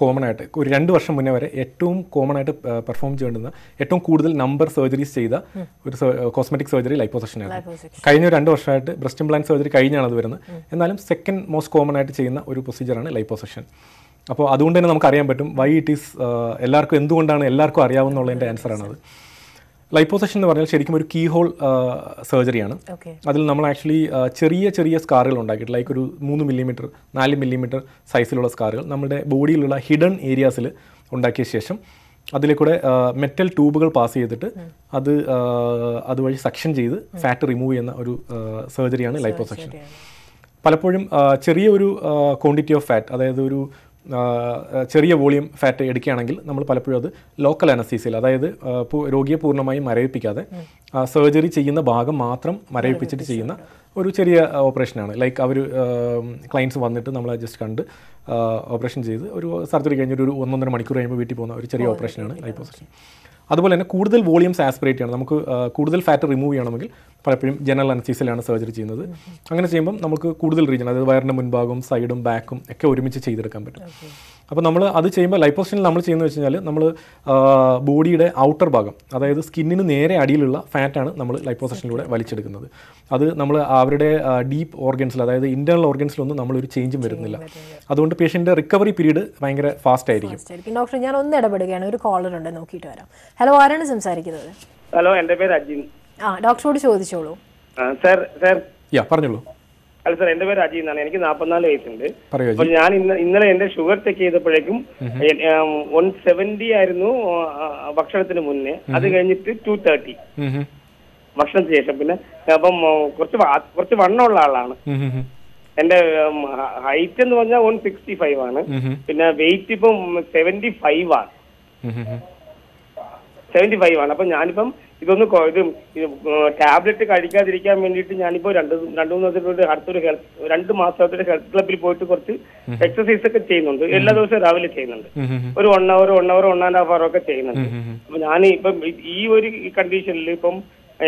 കോമൺ ആയിട്ട് ഒരു രണ്ട് വർഷം മുന്നേ വരെ ഏറ്റവും കോമൺ ആയിട്ട് പെർഫോം ചെയ്യേണ്ടുന്ന ഏറ്റവും കൂടുതൽ നമ്പർ സർജറീസ് ചെയ്ത ഒരു കോസ്മെറ്റിക് സർജറി ലൈപ്പോസെഷൻ ആയിരുന്നു കഴിഞ്ഞ രണ്ട് വർഷമായിട്ട് ബ്രസ്റ്റ് ഇംപ്ലാന്റ് സർജറി കഴിഞ്ഞാണ് അത് വരുന്നത് എന്നാലും സെക്കൻഡ് മോസ്റ്റ് കോമൺ ആയിട്ട് ചെയ്യുന്ന ഒരു പ്രൊസീജിയറാണ് ലൈപ്പോസെഷൻ അപ്പോൾ അതുകൊണ്ട് തന്നെ നമുക്ക് അറിയാൻ പറ്റും വൈ ഇറ്റ് ഈസ് എല്ലാവർക്കും എന്തുകൊണ്ടാണ് എല്ലാവർക്കും അറിയാവുന്നുള്ളതിൻ്റെ ആണത് ലൈപ്പോസെഷൻ എന്ന് പറഞ്ഞാൽ ശരിക്കും ഒരു കീ ഹോൾ സർജറിയാണ് അതിൽ നമ്മൾ ആക്ച്വലി ചെറിയ ചെറിയ സ്കാറുകൾ ഉണ്ടാക്കിയിട്ട് ലൈക്ക് ഒരു മൂന്ന് മില്ലിമീറ്റർ നാല് മില്ലിമീറ്റർ സൈസിലുള്ള സ്കാറുകൾ നമ്മുടെ ബോഡിയിലുള്ള ഹിഡൻ ഏരിയാസിൽ ഉണ്ടാക്കിയ ശേഷം അതിലേക്കൂടെ മെറ്റൽ ട്യൂബുകൾ പാസ് ചെയ്തിട്ട് അത് അതുവഴി സക്ഷൻ ചെയ്ത് ഫാറ്റ് റിമൂവ് ചെയ്യുന്ന ഒരു സർജറിയാണ് ലൈപ്പോസെക്ഷൻ പലപ്പോഴും ചെറിയ ഒരു ക്വാണ്ടിറ്റി ഓഫ് ഫാറ്റ് അതായത് ഒരു ചെറിയ വോളിയം ഫാറ്റ് എടുക്കുകയാണെങ്കിൽ നമ്മൾ പലപ്പോഴും അത് ലോക്കൽ അനസ്തീസിയിൽ അതായത് രോഗിയെ പൂർണ്ണമായും മരവിപ്പിക്കാതെ സർജറി ചെയ്യുന്ന ഭാഗം മാത്രം മരവിപ്പിച്ചിട്ട് ചെയ്യുന്ന ഒരു ചെറിയ ഓപ്പറേഷനാണ് ലൈക്ക് അവർ ക്ലയൻസ് വന്നിട്ട് നമ്മളെ ജസ്റ്റ് കണ്ട് ഓപ്പറേഷൻ ചെയ്ത് ഒരു സർജറി കഴിഞ്ഞൊരു ഒരു ഒന്നൊന്നര മണിക്കൂർ കഴിയുമ്പോൾ വീട്ടിൽ പോകുന്ന ഒരു ചെറിയ ഓപ്പറേഷനാണ് ലൈപ്പ് ഓപ്പറേഷൻ അതുപോലെ തന്നെ കൂടുതൽ വോളിയംസ് ആസ്പിറേറ്റ് ചെയ്യണം നമുക്ക് കൂടുതൽ ഫാറ്റ് റിമൂവ് ചെയ്യണമെങ്കിൽ പലപ്പോഴും ജനറൽ അനസീസിലാണ് സർജറി ചെയ്യുന്നത് അങ്ങനെ ചെയ്യുമ്പം നമുക്ക് കൂടുതൽ റീജിയൻ അതായത് വയറിൻ്റെ മുൻഭാഗവും സൈഡും ബാക്കും ഒക്കെ ഒരുമിച്ച് ചെയ്തെടുക്കാൻ പറ്റും അപ്പോൾ നമ്മൾ അത് ചെയ്യുമ്പോൾ ലൈപ്പോസ്റ്റനിൽ നമ്മൾ ചെയ്യുന്നത് വെച്ച് കഴിഞ്ഞാൽ നമ്മൾ ബോഡിയുടെ ഔട്ടർ ഭാഗം അതായത് സ്കിന്നിന് നേരെ അടിയിലുള്ള ഫാറ്റാണ് നമ്മൾ ലൈപ്പോസെഷനിലൂടെ വലിച്ചെടുക്കുന്നത് അത് നമ്മൾ അവരുടെ ഡീപ്പ് ഓർഗൻസിൽ അതായത് ഇൻറ്റേർണൽ ഓർഗൻസിലൊന്നും നമ്മളൊരു ചേഞ്ചും വരുന്നില്ല അതുകൊണ്ട് പേഷ്യൻ്റെ റിക്കവറി പീരീഡ് ഭയങ്കര ഫാസ്റ്റ് ആയിരിക്കും ഡോക്ടർ ഞാൻ ഒന്ന് ഇടപെടുകയാണ് ഒരു കോളർ ഉണ്ട് നോക്കിയിട്ട് വരാം ഹലോ ആരാണ് സംസാരിക്കുന്നത് ഹലോ എൻ്റെ പേര് അജിൻ ആ ഡോക്ടറോട് ചോദിച്ചോളൂ യാ പറഞ്ഞോളൂ അല്ല സാർ എന്റെ പേര് അജയ് എന്നാണ് എനിക്ക് നാപ്പത്തിനാല് വയസ്സുണ്ട് അപ്പൊ ഞാൻ ഇന്ന് ഇന്നലെ എന്റെ ഷുഗർ ചെക്ക് ചെയ്തപ്പോഴേക്കും വൺ സെവന്റി ആയിരുന്നു ഭക്ഷണത്തിന് മുന്നേ അത് കഴിഞ്ഞിട്ട് ടു തേർട്ടി ഭക്ഷണത്തിന് ശേഷം പിന്നെ അപ്പം കുറച്ച് കുറച്ച് വണ്ണമുള്ള ആളാണ് എന്റെ ഹൈറ്റ് എന്ന് പറഞ്ഞാൽ വൺ സിക്സ്റ്റി ഫൈവ് ആണ് പിന്നെ വെയിറ്റ് ഇപ്പം സെവന്റി ഫൈവ് ആണ് സെവന്റി ഫൈവ് ആണ് അപ്പൊ ഞാനിപ്പം ഇതൊന്നും ഇത് ടാബ്ലറ്റ് കഴിക്കാതിരിക്കാൻ വേണ്ടിയിട്ട് ഞാനിപ്പോ രണ്ട് രണ്ടു മൂന്ന് ദിവസത്തിലൂടെ അടുത്തൊരു ഹെൽത്ത് രണ്ട് മാസത്തെ ഹെൽത്ത് ക്ലബിൽ പോയിട്ട് കുറച്ച് എക്സസൈസ് ഒക്കെ ചെയ്യുന്നുണ്ട് എല്ലാ ദിവസവും രാവിലെ ചെയ്യുന്നുണ്ട് ഒരു one hour one hour one and half hour ഒക്കെ ചെയ്യുന്നുണ്ട് അപ്പൊ ഞാൻ ഇപ്പം ഈ ഒരു കണ്ടീഷനിൽ ഇപ്പം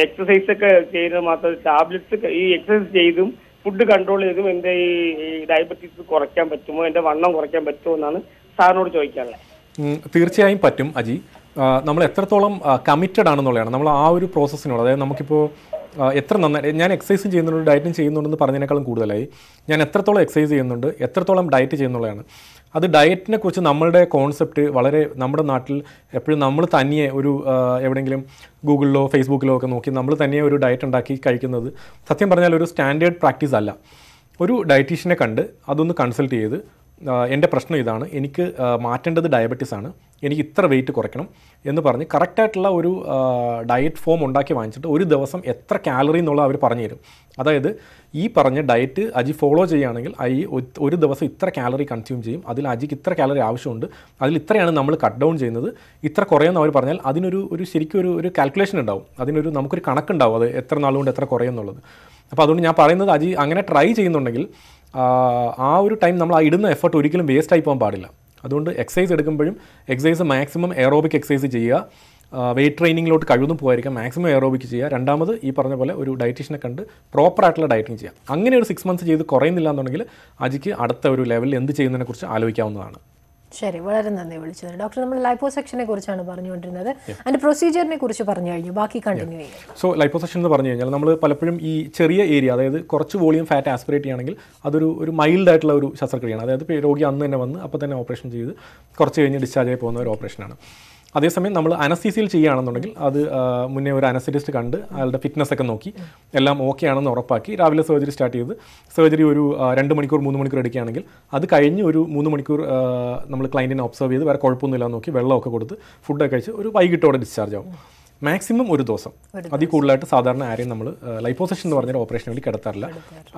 എക്സസൈസ് ഒക്കെ ചെയ്യുന്നത് മാത്രം ടാബ്ലറ്റ്സ് ഈ എക്സസൈസ് ചെയ്തും ഫുഡ് കൺട്രോൾ ചെയ്തും എന്റെ ഈ ഡയബറ്റീസ് കുറയ്ക്കാൻ പറ്റുമോ എന്റെ വണ്ണം കുറയ്ക്കാൻ പറ്റുമോ എന്നാണ് സാറിനോട് ചോദിക്കാനുള്ളത് തീർച്ചയായും പറ്റും അജി നമ്മൾ എത്രത്തോളം കമ്മിറ്റഡ് ആണെന്നുള്ളതാണ് നമ്മൾ ആ ഒരു പ്രോസസ്സിനോട് അതായത് നമുക്കിപ്പോൾ എത്ര നന്നായി ഞാൻ എക്സസൈസ് ചെയ്യുന്നുണ്ട് ഡയറ്റും ചെയ്യുന്നുണ്ടെന്ന് പറഞ്ഞതിനേക്കാളും കൂടുതലായി ഞാൻ എത്രത്തോളം എക്സസൈസ് ചെയ്യുന്നുണ്ട് എത്രത്തോളം ഡയറ്റ് ചെയ്യുന്നുള്ളതാണ് അത് ഡയറ്റിനെ കുറിച്ച് നമ്മളുടെ കോൺസെപ്റ്റ് വളരെ നമ്മുടെ നാട്ടിൽ എപ്പോഴും നമ്മൾ തനിയെ ഒരു എവിടെയെങ്കിലും ഗൂഗിളിലോ ഫേസ്ബുക്കിലോ ഒക്കെ നോക്കി നമ്മൾ തനിയെ ഒരു ഡയറ്റ് ഉണ്ടാക്കി കഴിക്കുന്നത് സത്യം പറഞ്ഞാൽ ഒരു സ്റ്റാൻഡേർഡ് പ്രാക്ടീസ് അല്ല ഒരു ഡയറ്റീഷ്യനെ കണ്ട് അതൊന്ന് കൺസൾട്ട് ചെയ്ത് എൻ്റെ പ്രശ്നം ഇതാണ് എനിക്ക് മാറ്റേണ്ടത് ഡയബറ്റീസ് ആണ് എനിക്ക് ഇത്ര വെയിറ്റ് കുറയ്ക്കണം എന്ന് പറഞ്ഞ് കറക്റ്റായിട്ടുള്ള ഒരു ഡയറ്റ് ഫോം ഉണ്ടാക്കി വാങ്ങിച്ചിട്ട് ഒരു ദിവസം എത്ര കാലറി എന്നുള്ള അവർ പറഞ്ഞു തരും അതായത് ഈ പറഞ്ഞ ഡയറ്റ് അജി ഫോളോ ചെയ്യുകയാണെങ്കിൽ ഈ ഒരു ദിവസം ഇത്ര കാലറി കൺസ്യൂം ചെയ്യും അതിൽ അജിക്ക് ഇത്ര കാലറി ആവശ്യമുണ്ട് അതിൽ ഇത്രയാണ് നമ്മൾ കട്ട് ഡൗൺ ചെയ്യുന്നത് ഇത്ര കുറയുമെന്ന് അവർ പറഞ്ഞാൽ അതിനൊരു ഒരു ശരിക്കും ഒരു ഒരു കാൽക്കുലേഷൻ ഉണ്ടാവും അതിനൊരു നമുക്കൊരു കണക്കുണ്ടാവും അത് എത്ര നാളുകൊണ്ട് എത്ര കുറയുമെന്നുള്ളത് അപ്പോൾ അതുകൊണ്ട് ഞാൻ പറയുന്നത് അജി അങ്ങനെ ട്രൈ ചെയ്യുന്നുണ്ടെങ്കിൽ ആ ഒരു ടൈം നമ്മൾ ആ ഇടുന്ന എഫർട്ട് ഒരിക്കലും വേസ്റ്റ് ആയി പോകാൻ പാടില്ല അതുകൊണ്ട് എക്സസൈസ് എടുക്കുമ്പോഴും എക്സസൈസ് മാക്സിമം എയറോബിക് എക്സസൈസ് ചെയ്യുക വെയിറ്റ് ട്രെയിനിങ്ങിലോട്ട് കഴിവൊന്നും പോകാതിരിക്കാം മാക്സിമം എയറോബിക് ചെയ്യുക രണ്ടാമത് ഈ പറഞ്ഞ പോലെ ഒരു ഡയറ്റീഷ്യനെ കണ്ട് പ്രോപ്പർ ആയിട്ടുള്ള ഡയറ്റിംഗ് ചെയ്യുക അങ്ങനെ ഒരു സിക്സ് മന്ത്സ് ചെയ്ത് കുറയുന്നില്ല എന്നുണ്ടെങ്കിൽ അജിക്ക് അടുത്ത ഒരു ലെവലിൽ എന്ത് ചെയ്യുന്നതിനെക്കുറിച്ച് ആലോചിക്കാവുന്നതാണ് ശരി വളരെ നന്ദി വിളിച്ചത് ഡോക്ടർ നമ്മൾ ലൈപ്പോസെക്ഷനെ കുറിച്ചാണ് പറഞ്ഞുകൊണ്ടിരുന്നത് അതിന്റെ പ്രൊസീജിയറിനെ കുറിച്ച് പറഞ്ഞു കഴിഞ്ഞു ബാക്കി കണ്ടിന്യൂ ചെയ്യാം സോ ലൈപ്പോസെക്ഷൻ എന്ന് പറഞ്ഞു കഴിഞ്ഞാൽ നമ്മൾ പലപ്പോഴും ഈ ചെറിയ ഏരിയ അതായത് കുറച്ച് വോളിയം ഫാറ്റ് ആസ്പിറേറ്റ് ചെയ്യുകയാണെങ്കിൽ അതൊരു ഒരു മൈൽഡ് ആയിട്ടുള്ള ഒരു ശസ്ത്രക്രിയയാണ് അതായത് രോഗി അന്ന് തന്നെ വന്ന് അപ്പോൾ തന്നെ ഓപ്പറേഷൻ ചെയ്ത് കുറച്ച് കഴിഞ്ഞ് ഡിസ്ചാർജ് ആയി പോകുന്ന ഒരു ഓപ്പറേഷനാണ് അതേസമയം നമ്മൾ അനസ്തീസിയിൽ ചെയ്യുകയാണെന്നുണ്ടെങ്കിൽ അത് മുന്നേ ഒരു അനസ്തറ്റിസ്റ്റ് കണ്ട് അയാളുടെ ഫിറ്റ്നസ് ഒക്കെ നോക്കി എല്ലാം ഓക്കെ ആണെന്ന് ഉറപ്പാക്കി രാവിലെ സർജറി സ്റ്റാർട്ട് ചെയ്ത് സർജറി ഒരു രണ്ട് മണിക്കൂർ മൂന്ന് മണിക്കൂർ എടുക്കുകയാണെങ്കിൽ അത് കഴിഞ്ഞ് ഒരു മൂന്ന് മണിക്കൂർ നമ്മൾ ക്ലയൻറ്റിനെ ഒബ്സർവ് ചെയ്ത് വേറെ കുഴപ്പമൊന്നുമില്ല നോക്കി വെള്ളമൊക്കെ കൊടുത്ത് ഫുഡൊക്കെ കഴിച്ച് ഒരു വൈകിട്ടോടെ ഡിസ്ചാർജ് ആവും മാക്സിമം ഒരു ദിവസം അതിൽ കൂടുതലായിട്ട് സാധാരണ ആരെയും നമ്മൾ ലൈപ്പോസെഷൻ എന്ന് പറഞ്ഞൊരു ഓപ്പറേഷൻ വേണ്ടി കിടത്താറില്ല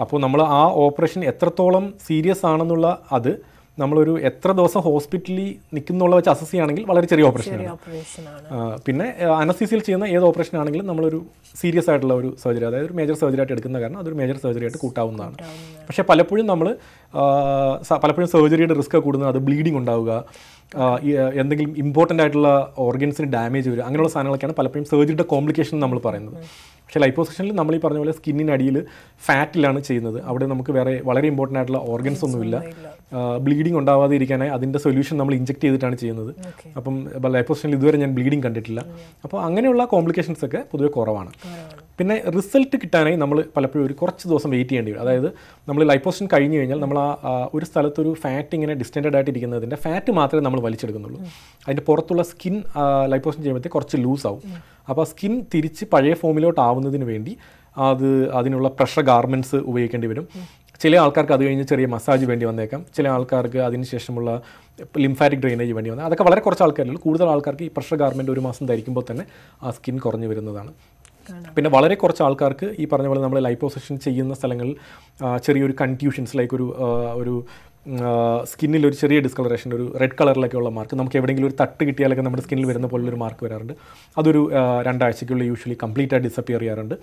അപ്പോൾ നമ്മൾ ആ ഓപ്പറേഷൻ എത്രത്തോളം സീരിയസ് ആണെന്നുള്ള അത് നമ്മളൊരു എത്ര ദിവസം ഹോസ്പിറ്റലിൽ നിൽക്കുന്നുള്ള വെച്ച് അസസ് ചെയ്യുകയാണെങ്കിൽ വളരെ ചെറിയ ഓപ്പറേഷനാണ് പിന്നെ അനസ്തീസിയിൽ ചെയ്യുന്ന ഏത് ഓപ്പറേഷൻ ആണെങ്കിലും നമ്മളൊരു സീരിയസ് ആയിട്ടുള്ള ഒരു സർജറി അതായത് ഒരു മേജർ സർജറി ആയിട്ട് എടുക്കുന്ന കാരണം അതൊരു മേജർ സർജറി ആയിട്ട് കൂട്ടാവുന്നതാണ് പക്ഷേ പലപ്പോഴും നമ്മൾ പലപ്പോഴും സർജറിയുടെ റിസ്ക് കൂടുന്നത് അത് ബ്ലീഡിംഗ് ഉണ്ടാവുക എന്തെങ്കിലും ഇമ്പോർട്ടൻ്റ് ആയിട്ടുള്ള ഓർഗൻസിന് ഡാമേജ് വരും അങ്ങനെയുള്ള സാധനങ്ങളൊക്കെയാണ് പലപ്പോഴും സർജറിയുടെ കോംപ്ലിക്കേഷൻ നമ്മൾ പറയുന്നത് പക്ഷേ ലൈപ്പോസെക്ഷനിൽ നമ്മൾ ഈ പറഞ്ഞ പോലെ സ്കിന്നിനടിയിൽ ഫാറ്റിലാണ് ചെയ്യുന്നത് അവിടെ നമുക്ക് വേറെ വളരെ ഇമ്പോർട്ടൻ്റ് ആയിട്ടുള്ള ഓർഗൻസ് ഒന്നുമില്ല ബ്ലീഡിംഗ് ഉണ്ടാവാതെ ഇരിക്കാനായി അതിൻ്റെ സൊല്യൂഷൻ നമ്മൾ ഇഞ്ചെക്ട് ചെയ്തിട്ടാണ് ചെയ്യുന്നത് അപ്പം ലൈപ്പോസ്റ്റനിൽ ഇതുവരെ ഞാൻ ബ്ലീഡിംഗ് കണ്ടിട്ടില്ല അപ്പോൾ അങ്ങനെയുള്ള കോംപ്ലിക്കേഷൻസ് ഒക്കെ പൊതുവെ കുറവാണ് പിന്നെ റിസൾട്ട് കിട്ടാനായി നമ്മൾ പലപ്പോഴും ഒരു കുറച്ച് ദിവസം വെയിറ്റ് ചെയ്യേണ്ടി വരും അതായത് നമ്മൾ ലൈപ്പോസ്റ്റൻ കഴിഞ്ഞ് കഴിഞ്ഞാൽ നമ്മൾ ആ ഒരു സ്ഥലത്തൊരു ഫാറ്റ് ഇങ്ങനെ ഡിസ്റ്റൻഡ് ആയിട്ട് ഇരിക്കുന്നതിൻ്റെ ഫാറ്റ് മാത്രമേ നമ്മൾ വലിച്ചെടുക്കുന്നുള്ളൂ അതിൻ്റെ പുറത്തുള്ള സ്കിൻ ലൈപ്പോസ്റ്റൻ ചെയ്യുമ്പോഴത്തേക്ക് കുറച്ച് ലൂസ് ആവും അപ്പോൾ സ്കിൻ തിരിച്ച് പഴയ ഫോമിലോട്ട് ആവുന്നതിന് വേണ്ടി അത് അതിനുള്ള പ്രഷർ ഗാർമെൻറ്റ്സ് ഉപയോഗിക്കേണ്ടി വരും ചില ആൾക്കാർക്ക് അത് കഴിഞ്ഞ് ചെറിയ മസാജ് വേണ്ടി വന്നേക്കാം ചില ആൾക്കാർക്ക് അതിനുശേഷമുള്ള ലിംഫാറ്റിക് ഡ്രെയിനേജ് വേണ്ടി വന്നാൽ അതൊക്കെ വളരെ കുറച്ച് ആൾക്കാരുള്ളൂ കൂടുതൽ ആൾക്കാർക്ക് ഈ പ്രഷർ ഗാർമെൻറ്റ് ഒരു മാസം ധരിക്കുമ്പോൾ തന്നെ ആ സ്കിൻ കുറഞ്ഞു വരുന്നതാണ് പിന്നെ വളരെ കുറച്ച് ആൾക്കാർക്ക് ഈ പറഞ്ഞ പോലെ നമ്മൾ ലൈപ്പോസെഷൻ ചെയ്യുന്ന സ്ഥലങ്ങളിൽ ചെറിയൊരു കൺഫ്യൂഷൻസ് ലൈക്ക് ഒരു ഒരു സ്കിന്നിൽ ഒരു ചെറിയ ഡിസ്കളറേഷൻ ഒരു റെഡ് കളറിലൊക്കെ ഉള്ള മാർക്ക് നമുക്ക് എവിടെയെങ്കിലും ഒരു തട്ട് കിട്ടിയാലൊക്കെ നമ്മുടെ സ്കിന്നിൽ വരുന്ന പോലുള്ളൊരു മാർക്ക് വരാറുണ്ട് അതൊരു രണ്ടാഴ്ചയ്ക്കുള്ളിൽ യൂഷ്വലി കംപ്ലീറ്റ് ആയി ഡിസപ്പിയർ ചെയ്യാറുണ്ട്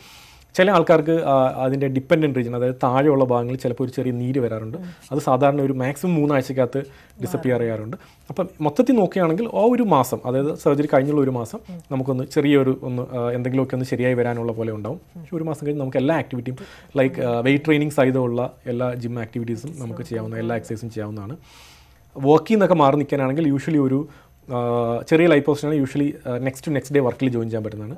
ചില ആൾക്കാർക്ക് അതിൻ്റെ ഡിപ്പെൻഡൻറ്റ് റീജിയൻ അതായത് താഴെയുള്ള ഭാഗങ്ങളിൽ ചിലപ്പോൾ ഒരു ചെറിയ നീര് വരാറുണ്ട് അത് സാധാരണ ഒരു മാക്സിമം മൂന്നാഴ്ചക്കകത്ത് ഡിസപ്പിയർ ചെയ്യാറുണ്ട് അപ്പം മൊത്തത്തിൽ നോക്കുകയാണെങ്കിൽ ആ ഒരു മാസം അതായത് സർജറി കഴിഞ്ഞുള്ള ഒരു മാസം നമുക്കൊന്ന് ചെറിയൊരു ഒന്ന് എന്തെങ്കിലുമൊക്കെ ഒന്ന് ശരിയായി വരാനുള്ള പോലെ ഉണ്ടാവും പക്ഷേ ഒരു മാസം കഴിഞ്ഞ് നമുക്ക് എല്ലാ ആക്ടിവിറ്റിയും ലൈക്ക് വെയിറ്റ് ട്രെയിനിങ് സഹിതമുള്ള എല്ലാ ജിം ആക്ടിവിറ്റീസും നമുക്ക് ചെയ്യാവുന്ന എല്ലാ എക്സസൈസും ചെയ്യാവുന്നതാണ് വർക്കിൽ നിന്നൊക്കെ മാറി നിൽക്കാനാണെങ്കിൽ യൂഷ്വലി ഒരു ചെറിയ ലൈഫ് പോസ്റ്റിനാണ് യൂഷ്വലി നെക്സ്റ്റ് നെക്സ്റ്റ് ഡേ വർക്കിൽ ജോയിൻ ചെയ്യാൻ പറ്റുന്നതാണ്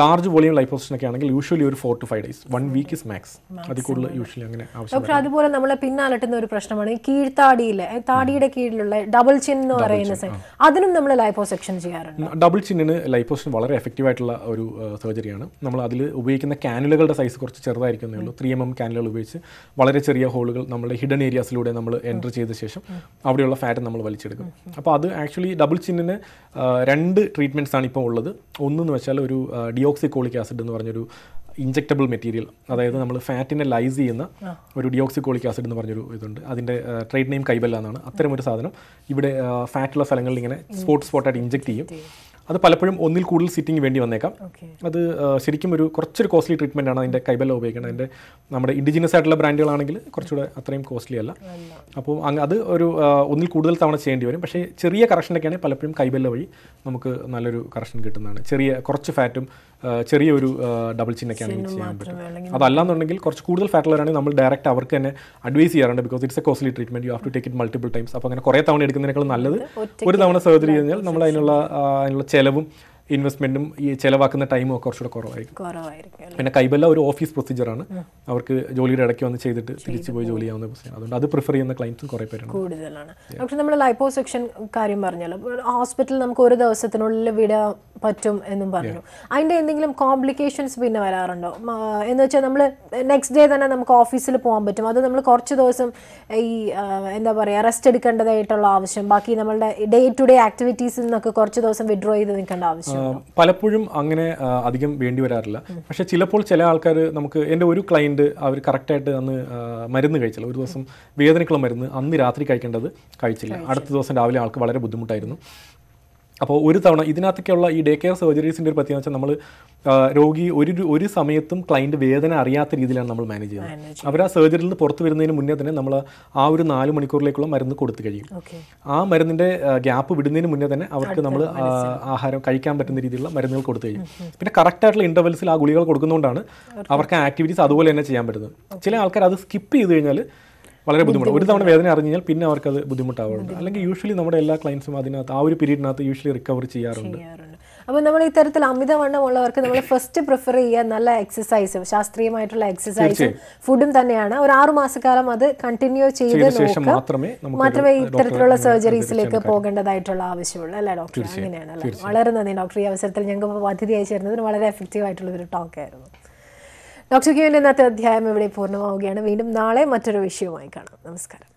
ലാർജ് വോളിയം ലൈഫ് ഒക്കെ ആണെങ്കിൽ യൂഷ്വലി ഒരു four to five days one week is max അതിൽ കൂടുതൽ യൂഷ്വലി അങ്ങനെ ആവശ്യം അതുപോലെ നമ്മളെ പിന്നാലട്ടുന്ന ഒരു പ്രശ്നമാണ് കീഴ്ത്താടിയിലെ താടിയുടെ കീഴിലുള്ള ഡബിൾ ചിൻ എന്ന് പറയുന്ന അതിനും നമ്മൾ ലൈപ്പോസെക്ഷൻ ചെയ്യാറുണ്ട് ഡബിൾ ചിന്നിന് ലൈപ്പോസിഷൻ വളരെ എഫക്റ്റീവ് ആയിട്ടുള്ള ഒരു സർജറിയാണ് നമ്മൾ അതിൽ ഉപയോഗിക്കുന്ന കാനലുകളുടെ സൈസ് കുറച്ച് ചെറുതായിരിക്കുന്നേ ഉള്ളൂ ത്രീ എം എം കാനലുകൾ ഉപയോഗിച്ച് വളരെ ചെറിയ ഹോളുകൾ നമ്മുടെ ഹിഡൻ ഏരിയാസിലൂടെ നമ്മൾ എൻ്റർ ചെയ്ത ശേഷം അവിടെയുള്ള ഫാറ്റ് നമ്മൾ വലിച്ചെടുക്കും അപ്പോൾ അത് ആക്ച്വലി ഡബിൾ ചിൻ പേഷ്യൻറ്റിന് രണ്ട് ആണ് ഇപ്പോൾ ഉള്ളത് ഒന്നെന്ന് വെച്ചാൽ ഒരു ഡിയോക്സിക്കോളിക് ആസിഡ് എന്ന് പറഞ്ഞൊരു ഇഞ്ചക്റ്റബിൾ മെറ്റീരിയൽ അതായത് നമ്മൾ ഫാറ്റിനെ ലൈസ് ചെയ്യുന്ന ഒരു ഡിയോക്സിക്കോളിക് ആസിഡ് എന്ന് പറഞ്ഞൊരു ഇതുണ്ട് അതിൻ്റെ ട്രേഡ് നെയിം കൈബല്ല എന്നാണ് അത്തരം ഒരു സാധനം ഇവിടെ ഫാറ്റുള്ള സ്ഥലങ്ങളിൽ ഇങ്ങനെ സ്പോട്ട് സ്പോട്ടായിട്ട് ഇഞ്ചക്ട് ചെയ്യും അത് പലപ്പോഴും ഒന്നിൽ കൂടുതൽ സിറ്റിംഗ് വേണ്ടി വന്നേക്കാം അത് ശരിക്കും ഒരു കുറച്ചൊരു കോസ്റ്റ്ലി ട്രീറ്റ്മെൻ്റ് ആണ് അതിൻ്റെ കൈബല ഉപയോഗിക്കുന്നത് അതിൻ്റെ നമ്മുടെ ഇൻഡിജിനസ് ആയിട്ടുള്ള ബ്രാൻഡുകളാണെങ്കിൽ കുറച്ചുകൂടെ അത്രയും കോസ്റ്റ്ലി അല്ല അപ്പോൾ അത് ഒരു ഒന്നിൽ കൂടുതൽ തവണ ചെയ്യേണ്ടി വരും പക്ഷേ ചെറിയ കറക്ഷനൊക്കെയാണ് പലപ്പോഴും കൈബല്ല വഴി നമുക്ക് നല്ലൊരു കറക്ഷൻ കിട്ടുന്നതാണ് ചെറിയ കുറച്ച് ഫാറ്റും ചെറിയൊരു ഡബിൾ ചിന്നൊക്കെ ആണെങ്കിൽ ചെയ്യാൻ പറ്റും അതല്ലാന്നുണ്ടെങ്കിൽ കുറച്ച് കൂടുതൽ ഫാറ്റുള്ളവരാണെങ്കിൽ നമ്മൾ ഡയറക്റ്റ് അവർക്ക് തന്നെ അഡ്വൈസ് ചെയ്യാറുണ്ട് because it's a costly treatment you have to take it multiple times അപ്പോൾ അങ്ങനെ കുറേ തവണ എടുക്കുന്നതിനേക്കാൾ നല്ലത് ഒരു തവണ സർജറി കഴിഞ്ഞാൽ നമ്മൾ അതിനുള്ള അതിനുള്ള ചെലവും ഇൻവെസ്റ്റ്മെന്റും ഈ ചിലവാക്കുന്ന ടൈമും ഒക്കെ കുറച്ചുകൂടെ കുറവായിരിക്കും പിന്നെ കൈബല്ല ഒരു ഓഫീസ് പ്രൊസീജിയറാണ് അവർക്ക് ജോലിയുടെ ഇടയ്ക്ക് വന്ന് ചെയ്തിട്ട് തിരിച്ചു പോയി ജോലി ചെയ്യാവുന്ന പ്രശ്നം അതുകൊണ്ട് അത് പ്രിഫർ ചെയ്യുന്ന ക്ലൈൻസും കുറേ പേരുണ്ട് കൂടുതലാണ് പക്ഷെ നമ്മൾ ലൈപ്പോ സെക്ഷൻ കാര്യം പറഞ്ഞല്ലോ ഹോസ്പിറ്റലിൽ നമുക്ക് ഒരു ദിവസത്തിനുള്ളിൽ വിടാൻ പറ്റും എന്നും പറഞ്ഞു അതിന്റെ എന്തെങ്കിലും കോംപ്ലിക്കേഷൻസ് പിന്നെ വരാറുണ്ടോ എന്ന് വെച്ചാൽ നമ്മൾ നെക്സ്റ്റ് ഡേ തന്നെ നമുക്ക് ഓഫീസിൽ പോകാൻ പറ്റും അത് നമ്മൾ കുറച്ച് ദിവസം ഈ എന്താ പറയുക റെസ്റ്റ് എടുക്കേണ്ടതായിട്ടുള്ള ആവശ്യം ബാക്കി നമ്മളുടെ ഡേ ടു ഡേ ആക്ടിവിറ്റീസിൽ നിന്നൊക്കെ കുറച്ച് ദിവസം വിഡ്രോ ചെയ്ത് നിൽക്കേണ്ട ആവശ്യം പലപ്പോഴും അങ്ങനെ അധികം വേണ്ടി വരാറില്ല പക്ഷേ ചിലപ്പോൾ ചില ആൾക്കാർ നമുക്ക് എൻ്റെ ഒരു ക്ലയൻറ്റ് അവർ കറക്റ്റായിട്ട് അന്ന് മരുന്ന് കഴിച്ചില്ല ഒരു ദിവസം വേദനയ്ക്കുള്ള മരുന്ന് അന്ന് രാത്രി കഴിക്കേണ്ടത് കഴിച്ചില്ല അടുത്ത ദിവസം രാവിലെ ആൾക്ക് വളരെ ബുദ്ധിമുട്ടായിരുന്നു അപ്പോൾ ഒരു തവണ ഇതിനകത്തേക്കുള്ള ഈ ഡേ കെയർ സർജറീസിൻ്റെ ഒരു പ്രത്യേകത വെച്ചാൽ നമ്മൾ രോഗി ഒരു ഒരു സമയത്തും ക്ലയൻറ്റ് വേദന അറിയാത്ത രീതിയിലാണ് നമ്മൾ മാനേജ് ചെയ്യുന്നത് അവർ ആ സർജറിയിൽ നിന്ന് പുറത്തു വരുന്നതിന് മുന്നേ തന്നെ നമ്മൾ ആ ഒരു നാല് മണിക്കൂറിലേക്കുള്ള മരുന്ന് കൊടുത്തു കഴിയും ആ മരുന്നിൻ്റെ ഗ്യാപ്പ് വിടുന്നതിന് മുന്നേ തന്നെ അവർക്ക് നമ്മൾ ആഹാരം കഴിക്കാൻ പറ്റുന്ന രീതിയിലുള്ള മരുന്നുകൾ കൊടുത്തു കഴിയും പിന്നെ കറക്റ്റായിട്ടുള്ള ഇൻ്റർവെൽസിൽ ആ ഗുളികൾ കൊടുക്കുന്നതുകൊണ്ടാണ് അവർക്ക് ആക്ടിവിറ്റീസ് അതുപോലെ തന്നെ ചെയ്യാൻ പറ്റുന്നത് ചില ആൾക്കാർ അത് സ്കിപ്പ് ചെയ്ത് കഴിഞ്ഞാൽ വളരെ ബുദ്ധിമുട്ട് ഒരു തവണ വേദന അറിഞ്ഞാൽ പിന്നെ അവർക്ക് അത് ബുദ്ധിമുട്ടാവുന്നുണ്ട് അല്ലെങ്കിൽ യൂഷ്വലി നമ്മുടെ എല്ലാ ക്ലയൻസും അതിനകത്ത് ആ ഒരു പീരീഡിനകത്ത് യൂഷ്വലി റിക്കവർ ചെയ്യാറുണ്ട് അപ്പോൾ നമ്മൾ ഇത്തരത്തിൽ അമിതവണ്ണം ഉള്ളവർക്ക് നമ്മൾ ഫസ്റ്റ് പ്രിഫർ ചെയ്യുക നല്ല എക്സസൈസും ശാസ്ത്രീയമായിട്ടുള്ള എക്സസൈസും ഫുഡും തന്നെയാണ് ഒരു ആറു മാസക്കാലം അത് കണ്ടിന്യൂ ചെയ്ത് മാത്രമേ മാത്രമേ ഇത്തരത്തിലുള്ള സർജറീസിലേക്ക് പോകേണ്ടതായിട്ടുള്ള ആവശ്യമുള്ളൂ അല്ലേ ഡോക്ടർ അങ്ങനെയാണ് വളരെ നന്ദി ഡോക്ടർ ഈ അവസരത്തിൽ ഞങ്ങൾക്ക് അതിഥിയായി ചേരുന്നതിന് വളരെ എഫക്റ്റീവ് ആയിട്ടുള്ള ഒരു ടോക്ക് ആയിരുന്നു ഡോക്ടർ ക്യൂവിൻ്റെ ഇന്നത്തെ അധ്യായം ഇവിടെ പൂർണ്ണമാവുകയാണ് വീണ്ടും നാളെ മറ്റൊരു വിഷയവുമായി കാണാം നമസ്കാരം